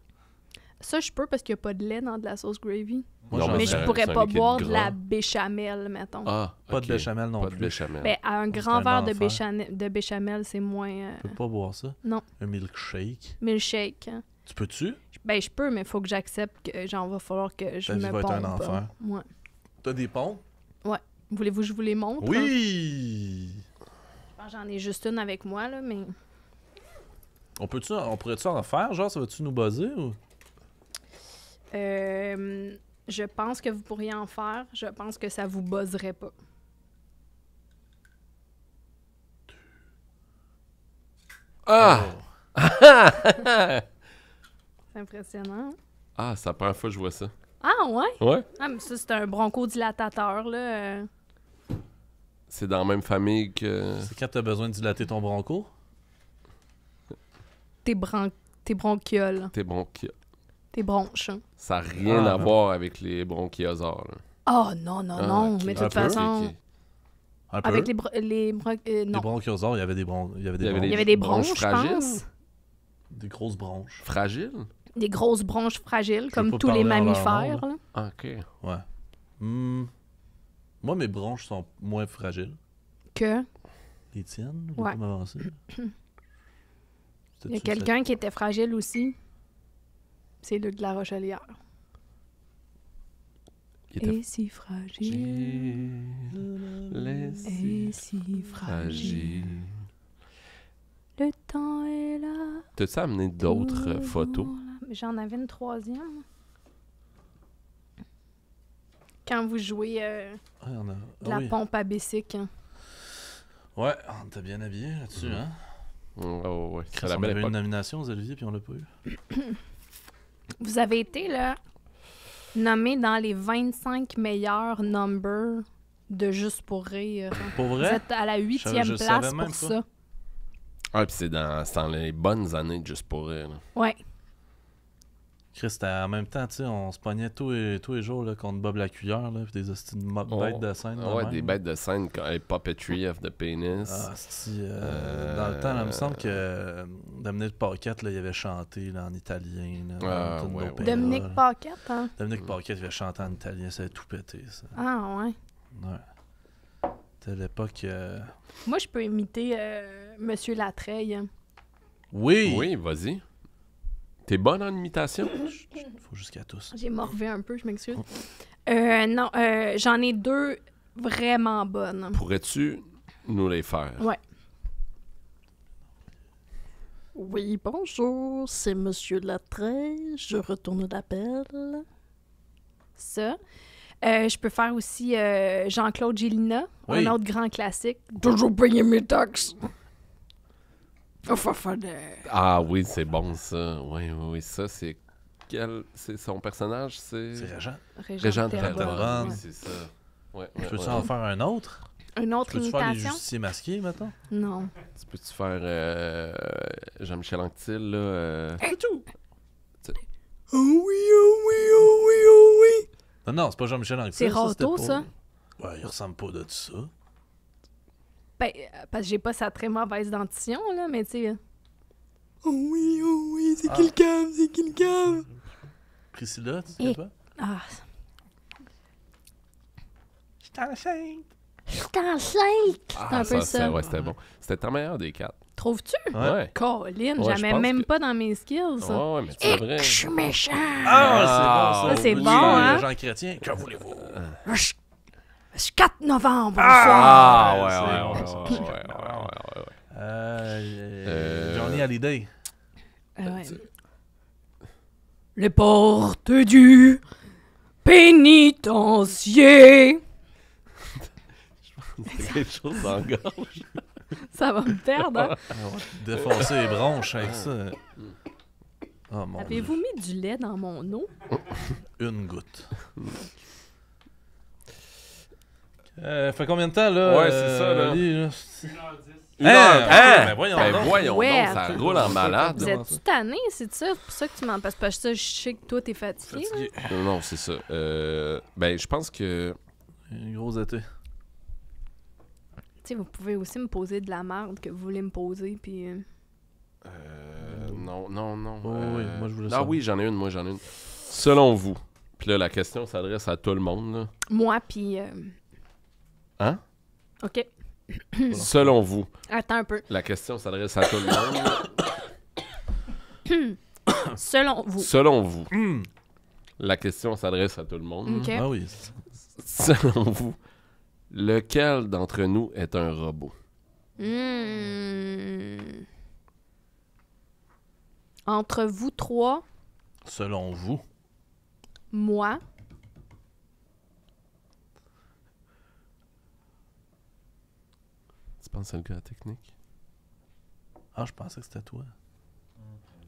Ça, je peux parce qu'il y a pas de lait dans de la sauce gravy mais je pourrais pas boire de la béchamel, mettons. Ah, ah Pas de béchamel non pas plus. De béchamel. Ben, un grand verre de béchamel, de béchamel, c'est moins. Euh, tu peux pas boire ça? Non. Un milkshake. Milkshake. Tu hein. peux-tu? Ben, je peux, mais il faut que j'accepte que j'en va falloir que je me pompe. va être un enfer. Hein. Ouais. T'as des pompes? Ouais. Voulez-vous que je vous les montre? Oui! que J'en ai juste une avec moi, là, mais. On on pourrait-tu en faire, genre, ça va-tu nous buzzer ou? Euh je pense que vous pourriez en faire. Je pense que ça vous buzzerait pas. Ah! <laughs> c'est impressionnant. Ah, c'est la première fois que je vois ça. Ah, ouais? Ouais. Ah, mais ça, c'est un bronchodilatateur, là. C'est dans la même famille que. C'est quand t'as besoin de dilater ton bronco? Tes, Tes bronchioles. Tes bronchioles. Des bronches. Hein. Ça n'a rien ah, à voir avec les bronchiosaures. Oh ah, non, non, ah, non. Mais de toute façon, avec les, euh, bronchiosaures, il y avait des il y avait des, bronches, fragiles? des grosses bronches. Fragiles? Des grosses bronches fragiles, comme tous les mammifères. ok. Ouais. Hmm. Moi, mes bronches sont moins fragiles. Que Les tiennes, Ouais. <coughs> il y a quelqu'un qui était fragile aussi. C'est le de la Rochelière. Et si fragile. Et si fragile. Le temps est là. T'as-tu amené d'autres euh, photos? J'en avais une troisième. Quand vous jouez euh, ah, ah la pompe à Ouais, on ah, t'a bien habillé là-dessus, mm. hein? Oh, ouais. on avait époque. une nomination aux Olivier, puis on l'a pas eu. <coughs> Vous avez été là, nommé dans les 25 meilleurs numbers de Juste pour rire. Pour vrai? Vous êtes à la huitième place pour ça. Ah, puis c'est dans, dans, les bonnes années de Juste pour rire. Oui. Ouais. Chris, en même temps, tu sais, on se pognait tous les, tous les jours contre Bob la cuillère, là, oh. des bêtes de scène. Oh, ouais, des bêtes de scène, quand hey, Puppetry of the Penis. Ah, euh, Dans le temps, il me semble que euh, Dominique Paquette, là, il avait chanté là, en italien. Ah, Dominique Paquette, hein? Dominique mm. Paquette, il avait chanté en italien, ça avait tout pété, ça. Ah, ouais. Ouais. C'était l'époque. Euh, Moi, je peux imiter Monsieur Latreille. Oui! Oui, vas-y. T'es bonne en imitation? Faut jusqu'à tous. J'ai morvé un peu, je m'excuse. Euh, non, euh, j'en ai deux vraiment bonnes. Pourrais-tu nous les faire? Oui. Oui, bonjour, c'est Monsieur Lattray. Je retourne l'appel. Ça. Euh, je peux faire aussi Jean-Claude Gélina, un autre grand classique. Toujours payer mes taxes. Ah oui, c'est bon ça. Oui, oui, oui. Ça, c'est quel. C'est son personnage, c'est. C'est Régent. Régent Terrebonne. Oui, c'est ça. Ouais, ouais, Peux-tu en faire un autre? un autre Peux-tu imitation? faire les justiciers masqués, maintenant? Non. Tu peux-tu faire euh, Jean-Michel Anctil, là? Euh... tout! Tu... Oh oui, oh oui, oh oui, oh oui! Non, non, c'est pas Jean-Michel Anctil. C'est Roto, ça? Pas... ça? Ouais, il ressemble pas de ça. Ben, euh, parce que j'ai pas sa très mauvaise dentition, là, mais tu sais. Oh oui, oh oui, c'est ah. c'est quelqu'un Priscilla, tu sais Et... pas? Ah. Je 5! Je en 5! c'est ah, un ça, peu ça. Ouais, c'était bon. C'était ta meilleure des quatre. Trouves-tu? Ouais. Colin, j'avais même pas dans mes skills. Ça. Ouais, ouais, mais c'est vrai. Je suis méchant! Ah, c'est bon, ça. c'est bon, hein? Les gens que voulez-vous? Je 4 novembre. Ah, ouais, ouais, ouais, euh, euh Johnny Hallyday. Euh, euh, ouais. Les portes du pénitencier. <laughs> C'est quelque chose dans la gorge. Ça va me perdre. Hein? Ah défoncer les bronches avec ça. Oh Avez-vous mis du lait dans mon eau? Une goutte. <laughs> Euh, fait combien de temps, là? Ouais, c'est ça, là. Hein? Hein? Ben, voyons ben, ça roule en malade. Vous êtes année c'est ça? C'est pour ça que tu m'en passes pas. Je sais que toi, t'es fatigué. Non, c'est ça. Euh, ben, je pense que... Une grosse été. Tu sais, vous pouvez aussi me poser de la merde que vous voulez me poser, puis... Euh, euh non, non, non. Ah oui, j'en ai une, moi, j'en ai une. Selon vous, puis là, la question s'adresse à tout le monde, là. Moi, puis... Hein? OK. Selon vous. Attends un peu. La question s'adresse à tout le monde. <coughs> Selon vous. Selon vous. Hmm. La question s'adresse à tout le monde. Ok. Ah oui. Selon vous, lequel d'entre nous est un robot? Hmm. Entre vous trois. Selon vous. Moi. je pense que le gars la technique? Ah, je pensais que c'était toi.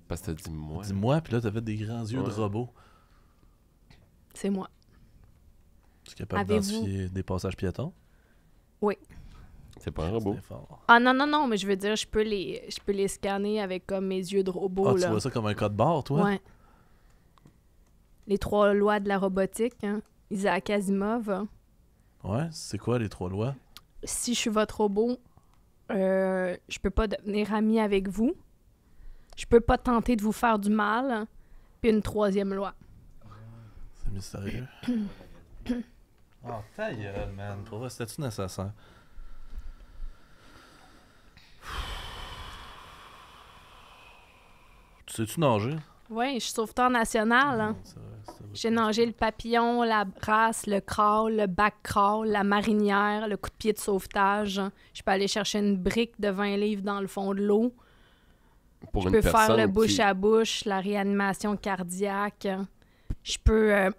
Parce que t'as dit moi. Dis moi, puis là, t'avais des grands yeux de robot. C'est moi. Tu es capable d'identifier des passages piétons? Oui. C'est pas un robot. Ah non, non, non, mais je veux dire, je peux les, je peux les scanner avec comme mes yeux de robot. Ah, tu vois ça comme un code barre, toi? Ouais. Les trois lois de la robotique, hein. Isaac Asimov. Hein. Ouais, c'est quoi les trois lois? Si je suis votre robot, je euh, je peux pas devenir ami avec vous, je peux pas tenter de vous faire du mal, puis une troisième loi. C'est mystérieux. oh, <coughs> ta gueule, man. Pourquoi c'était-tu nécessaire? Tu sais-tu nager? Oui, je suis sauveteur national. Hein. J'ai nagé le papillon, la brasse, le crawl, le back crawl, la marinière, le coup de pied de sauvetage. Je peux aller chercher une brique de 20 livres dans le fond de l'eau. je peux faire le bouche à bouche, la réanimation cardiaque. Je peux euh,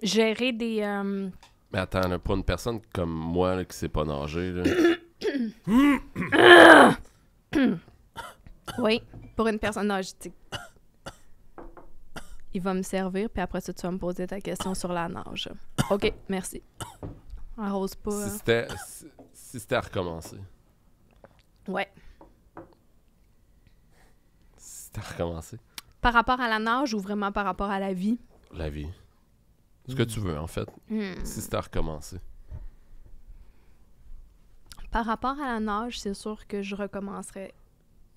<clears throat> gérer des. Euh, Mais attends, pour une personne comme moi qui qui sait pas nager. <coughs> oui, pour une personne. âgée il va me servir, puis après ça, tu vas me poser ta question sur la nage. OK, merci. Arrose pas. Si hein. c'était si, à recommencer. Ouais. Si c'était à Par rapport à la nage ou vraiment par rapport à la vie? La vie. Ce que hmm. tu veux, en fait. Hmm. Si c'était à recommencer. Par rapport à la nage, c'est sûr que je recommencerais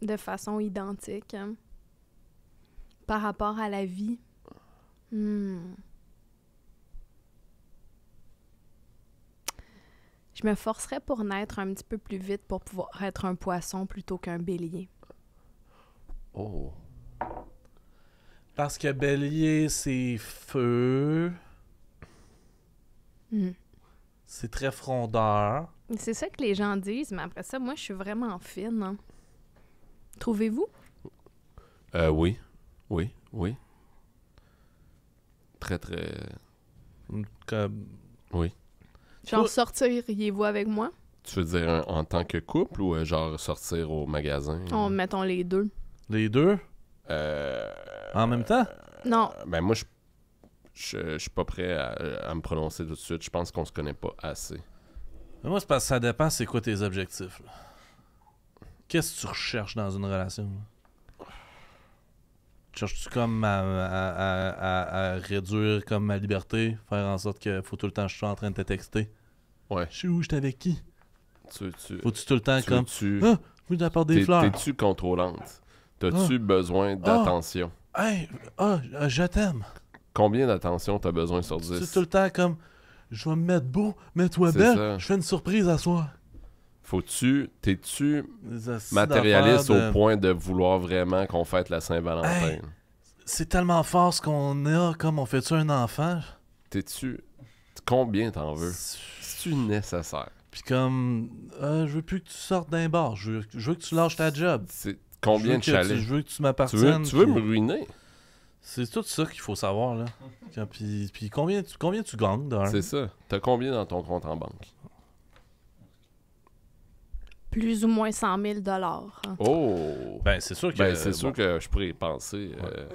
de façon identique. Hein. Par rapport à la vie, Hmm. Je me forcerais pour naître un petit peu plus vite pour pouvoir être un poisson plutôt qu'un bélier. Oh. Parce que bélier, c'est feu. Hmm. C'est très frondeur. C'est ça que les gens disent, mais après ça, moi, je suis vraiment fine. Hein. Trouvez-vous? Euh, oui. Oui, oui très, très. Comme. Oui. Genre en vous avec moi? Tu veux dire en tant que couple ou euh, genre sortir au magasin? On, mettons les deux. Les deux euh, en même temps? Euh, non, ben moi, je, je, suis pas prêt à, me prononcer tout de suite. Je pense qu'on se connaît pas assez. moi, c'est ça dépend c'est quoi tes objectifs. Qu'est-ce que tu recherches dans une relation? Cherches-tu comme à, à, à, réduire comme ma liberté, faire en sorte que faut tout le temps je sois en train de te texter? Ouais. Je suis où, je suis avec qui? Tu, tu, Faut-tu tout le temps comme. Tu, ah, d'apporter des fleurs. T'es-tu contrôlante? T'as-tu ah! besoin ah! d'attention? Ah! ah, je t'aime. Combien d'attention t'as besoin sur 10? C'est tout le temps comme. Je vais me mettre beau, mets-toi belle, je fais une surprise à soi. Faut-tu, t'es-tu matérialiste au point de vouloir vraiment qu'on fête la Saint-Valentin? c'est tellement fort ce qu'on a, comme on fait-tu un enfant? T'es-tu. Combien t'en veux? cest nécessaire? Puis comme. Euh, je veux plus que tu sortes d'un bar. Je veux, que tu lâches ta job. C'est combien de chalets? Je veux que tu m'appartiennes. Tu veux, me ruiner? C'est tout ça qu'il faut savoir, là. puis, combien, tu, combien tu gagnes, C'est ça. T'as combien dans ton compte en banque? plus ou moins 100 000 Oh! Ben, c'est sûr que... Ben, c'est sûr que je pourrais y penser. Euh,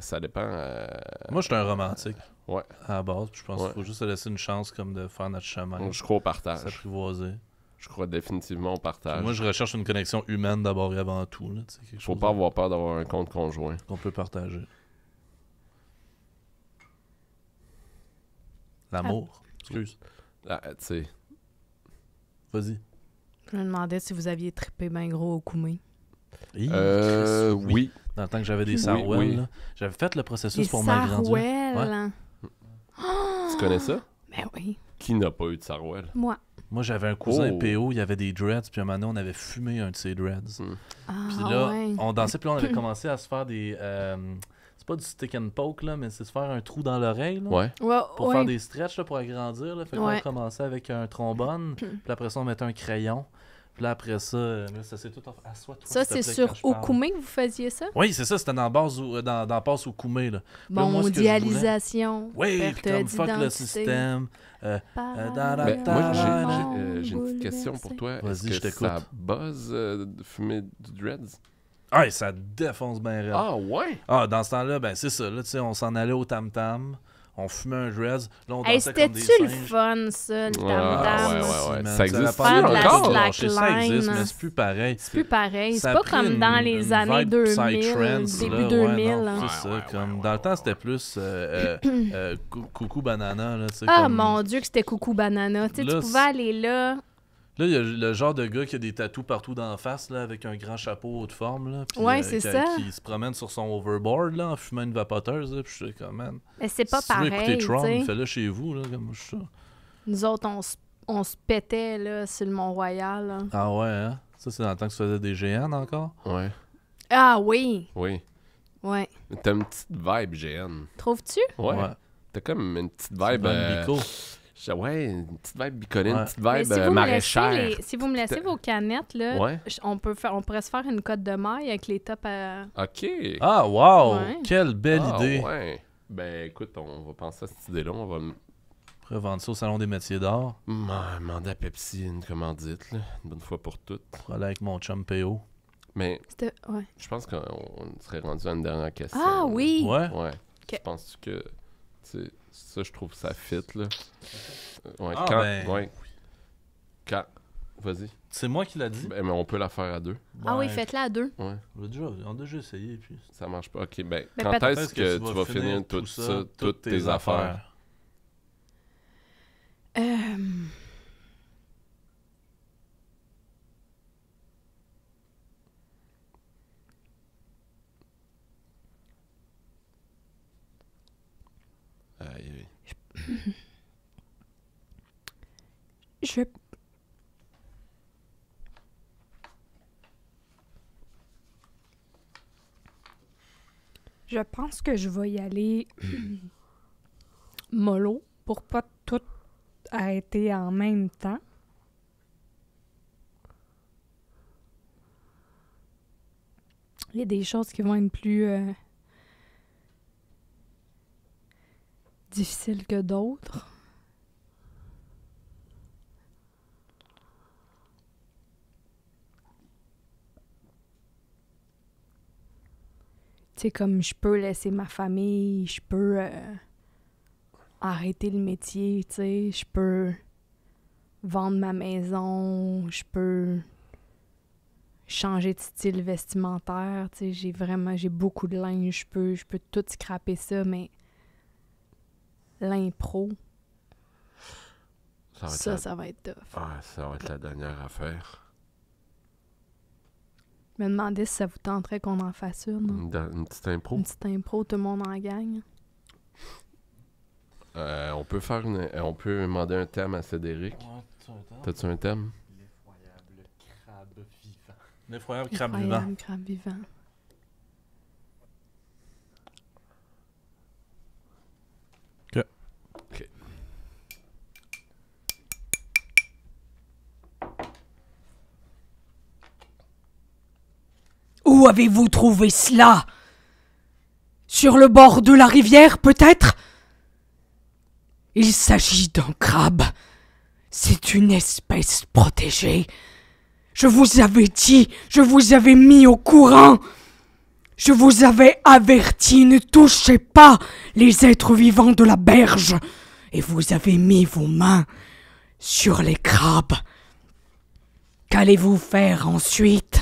ça, dépend... Euh, moi, je suis un romantique. Ouais. À la base, je pense qu'il faut juste laisser une chance comme de faire notre chemin. je crois au partage. Je crois définitivement au partage. moi, je recherche une connexion humaine d'abord et avant tout. faut pas avoir peur d'avoir un compte conjoint. Qu'on peut partager. L'amour. Ah. Excuse. Ah, tu sais. Vas-y. Je me demandais si vous aviez trippé bien gros au Koumé. Euh, oui. Dans le temps que j'avais des sarouels. j'avais fait le processus pour m'agrandir. Ah! Tu connais ça? Ben oui. Qui n'a pas eu de sarouel Moi. Moi, j'avais un cousin oh. PO, il y avait des dreads, puis un moment donné, on avait fumé un de ces dreads. Hmm. Ah, puis là, on dansait, puis là, on avait <laughs> commencé à se faire des. Euh, c'est pas du stick and poke, là, mais c'est se faire un trou dans l'oreille. Là, Pour faire des stretches, pour agrandir. Là. Fait qu'on commençait avec un trombone, hmm. puis après ça, on mettait un crayon là, après ça, euh, ça c'est tout. soi toi, ça, c'est sur Okoumé que vous faisiez ça? Oui, c'est ça. C'était dans, base, euh, dans, dans Passe Là. Mondialisation. Oui, comme fuck le système. moi, j'ai une petite question pour toi. Est-ce que je ça buzz euh, de fumer du dreads? Ah, ça défonce bien Ah, ouais? Ah, dans ce temps-là, ben c'est ça. Là, on s'en allait au tam-tam on fumait un dress. Là, on C'était-tu le fun, ça, le tam Ouais, ouais, Ça existe encore? Ça existe, mais c'est plus pareil. C'est plus pareil. C'est pas comme dans les années 2000, début 2000. C'est ça. comme Dans le temps, c'était plus euh, euh, euh, coucou banana. Là, ah, mon Dieu que c'était coucou banana. Tu pouvais aller là... Là, il y a le genre de gars qui a des tatous partout dans face, là, avec un grand chapeau haute forme, là. Euh, c'est ça. Qui se promène sur son overboard, là, en fumant une vapoteuse, je suis comme, man. Mais c'est pas pareil. tu veux écouter fais-le chez vous, là, comme Nous autres, on se pétait là, sur le Mont-Royal. Hein. Ah ouais, hein? Ça, c'est dans le temps que tu faisais des GN encore? Ouais. Ah oui! Oui. Ouais. T'as une petite vibe GN. Trouves-tu? Ouais. T'as comme une petite vibe. Ouais, une petite vibe bicoline, une petite vibe si euh, maraîchère. si vous me laissez vos canettes, là, on, peut faire... on pourrait se faire une cote de maille avec les tops à... OK. Ah, wow! Quelle belle ah, idée! Ouais. Ben, écoute, on va penser à cette idée-là. On va... Revendre ça au Salon des métiers d'art. Ah, manda à Pepsi une commandite, là, une bonne fois pour toutes. Voilà, avec mon chum PO. Mais je pense qu'on serait rendu à une dernière question. Ah oui! Ouais. ouais. pense Tu que... Tu sais, ça, je trouve ça fit, là. Ouais, ah, quand. Ben, ouais. Quand. Vas-y. C'est moi qui l'a dit. Ben, mais on peut la faire à deux. Ah oui, faites-la à deux. Ouais. On a déjà, on a essayé. Puis... Ça marche pas. Ok, ben, quand est-ce que, tu vas finir, tout ça, toutes tes, affaires? affaires? Euh. Je. Je pense que je vais y aller <clears throat> mollo pour pas tout arrêter en même temps. Il y a des choses qui vont être plus. Euh, Difficile que d'autres. Tu comme je peux laisser ma famille, je peux euh, arrêter le métier, tu sais, je peux vendre ma maison, je peux changer de style vestimentaire, tu sais, j'ai vraiment, j'ai beaucoup de linge, je peux, je peux tout scraper ça, mais l'impro. Ça, ça, va être tough. Ah, ça va être la dernière affaire. Je me demandais si ça vous tenterait qu'on en fasse une. une petite impro? Une petite impro, tout le monde en gagne. Euh, on peut faire euh, On peut demander un thème à Cédric. T'as-tu un thème? L'effroyable crabe vivant. L'effroyable crabe crabe vivant. avez-vous trouvé cela Sur le bord de la rivière, peut-être Il s'agit d'un crabe. C'est une espèce protégée. Je vous avais dit, je vous avais mis au courant. Je vous avais averti, ne touchez pas les êtres vivants de la berge. Et vous avez mis vos mains sur les crabes. Qu'allez-vous faire ensuite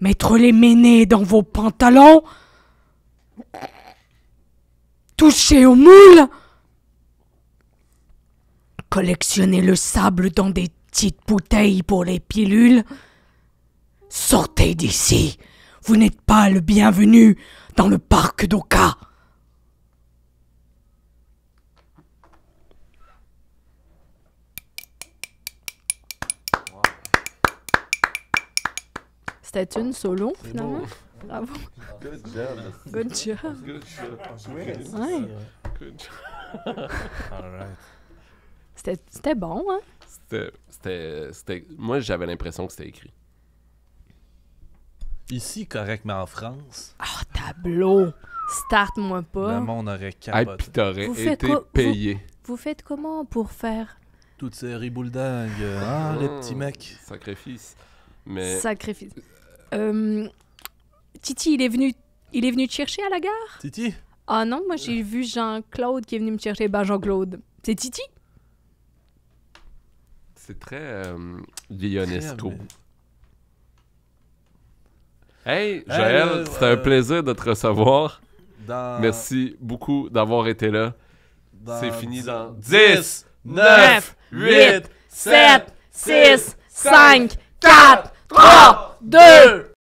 Mettre les ménés dans vos pantalons Toucher aux moules Collectionner le sable dans des petites bouteilles pour les pilules Sortez d'ici Vous n'êtes pas le bienvenu dans le parc d'Oka C'était une solo, finalement. Bravo. Good job. Good job. Good job. Ouais. C'était bon, hein? C'était. Moi, j'avais l'impression que c'était écrit. Ici, correct, mais en France. Ah, oh, tableau! Start-moi pas. Le on aurait capoté. puis t'aurais été payé. Vous, faites comment pour faire? Toutes ces riboules dingues. Hein, ah, ah, les petits mecs. Sacrifice. Mais. Sacrifice. Euh, Titi, il est venu, il est venu te chercher à la gare Titi Ah non, moi j'ai vu Jean-Claude qui est venu me chercher. Ben Jean-Claude, c'est Titi C'est très euh, Hey, Joël, euh, c'est un plaisir de te recevoir. Merci beaucoup d'avoir été là. C'est fini dans 10, 9, 8, 7, 6, 5, 4, 3, 2, 1...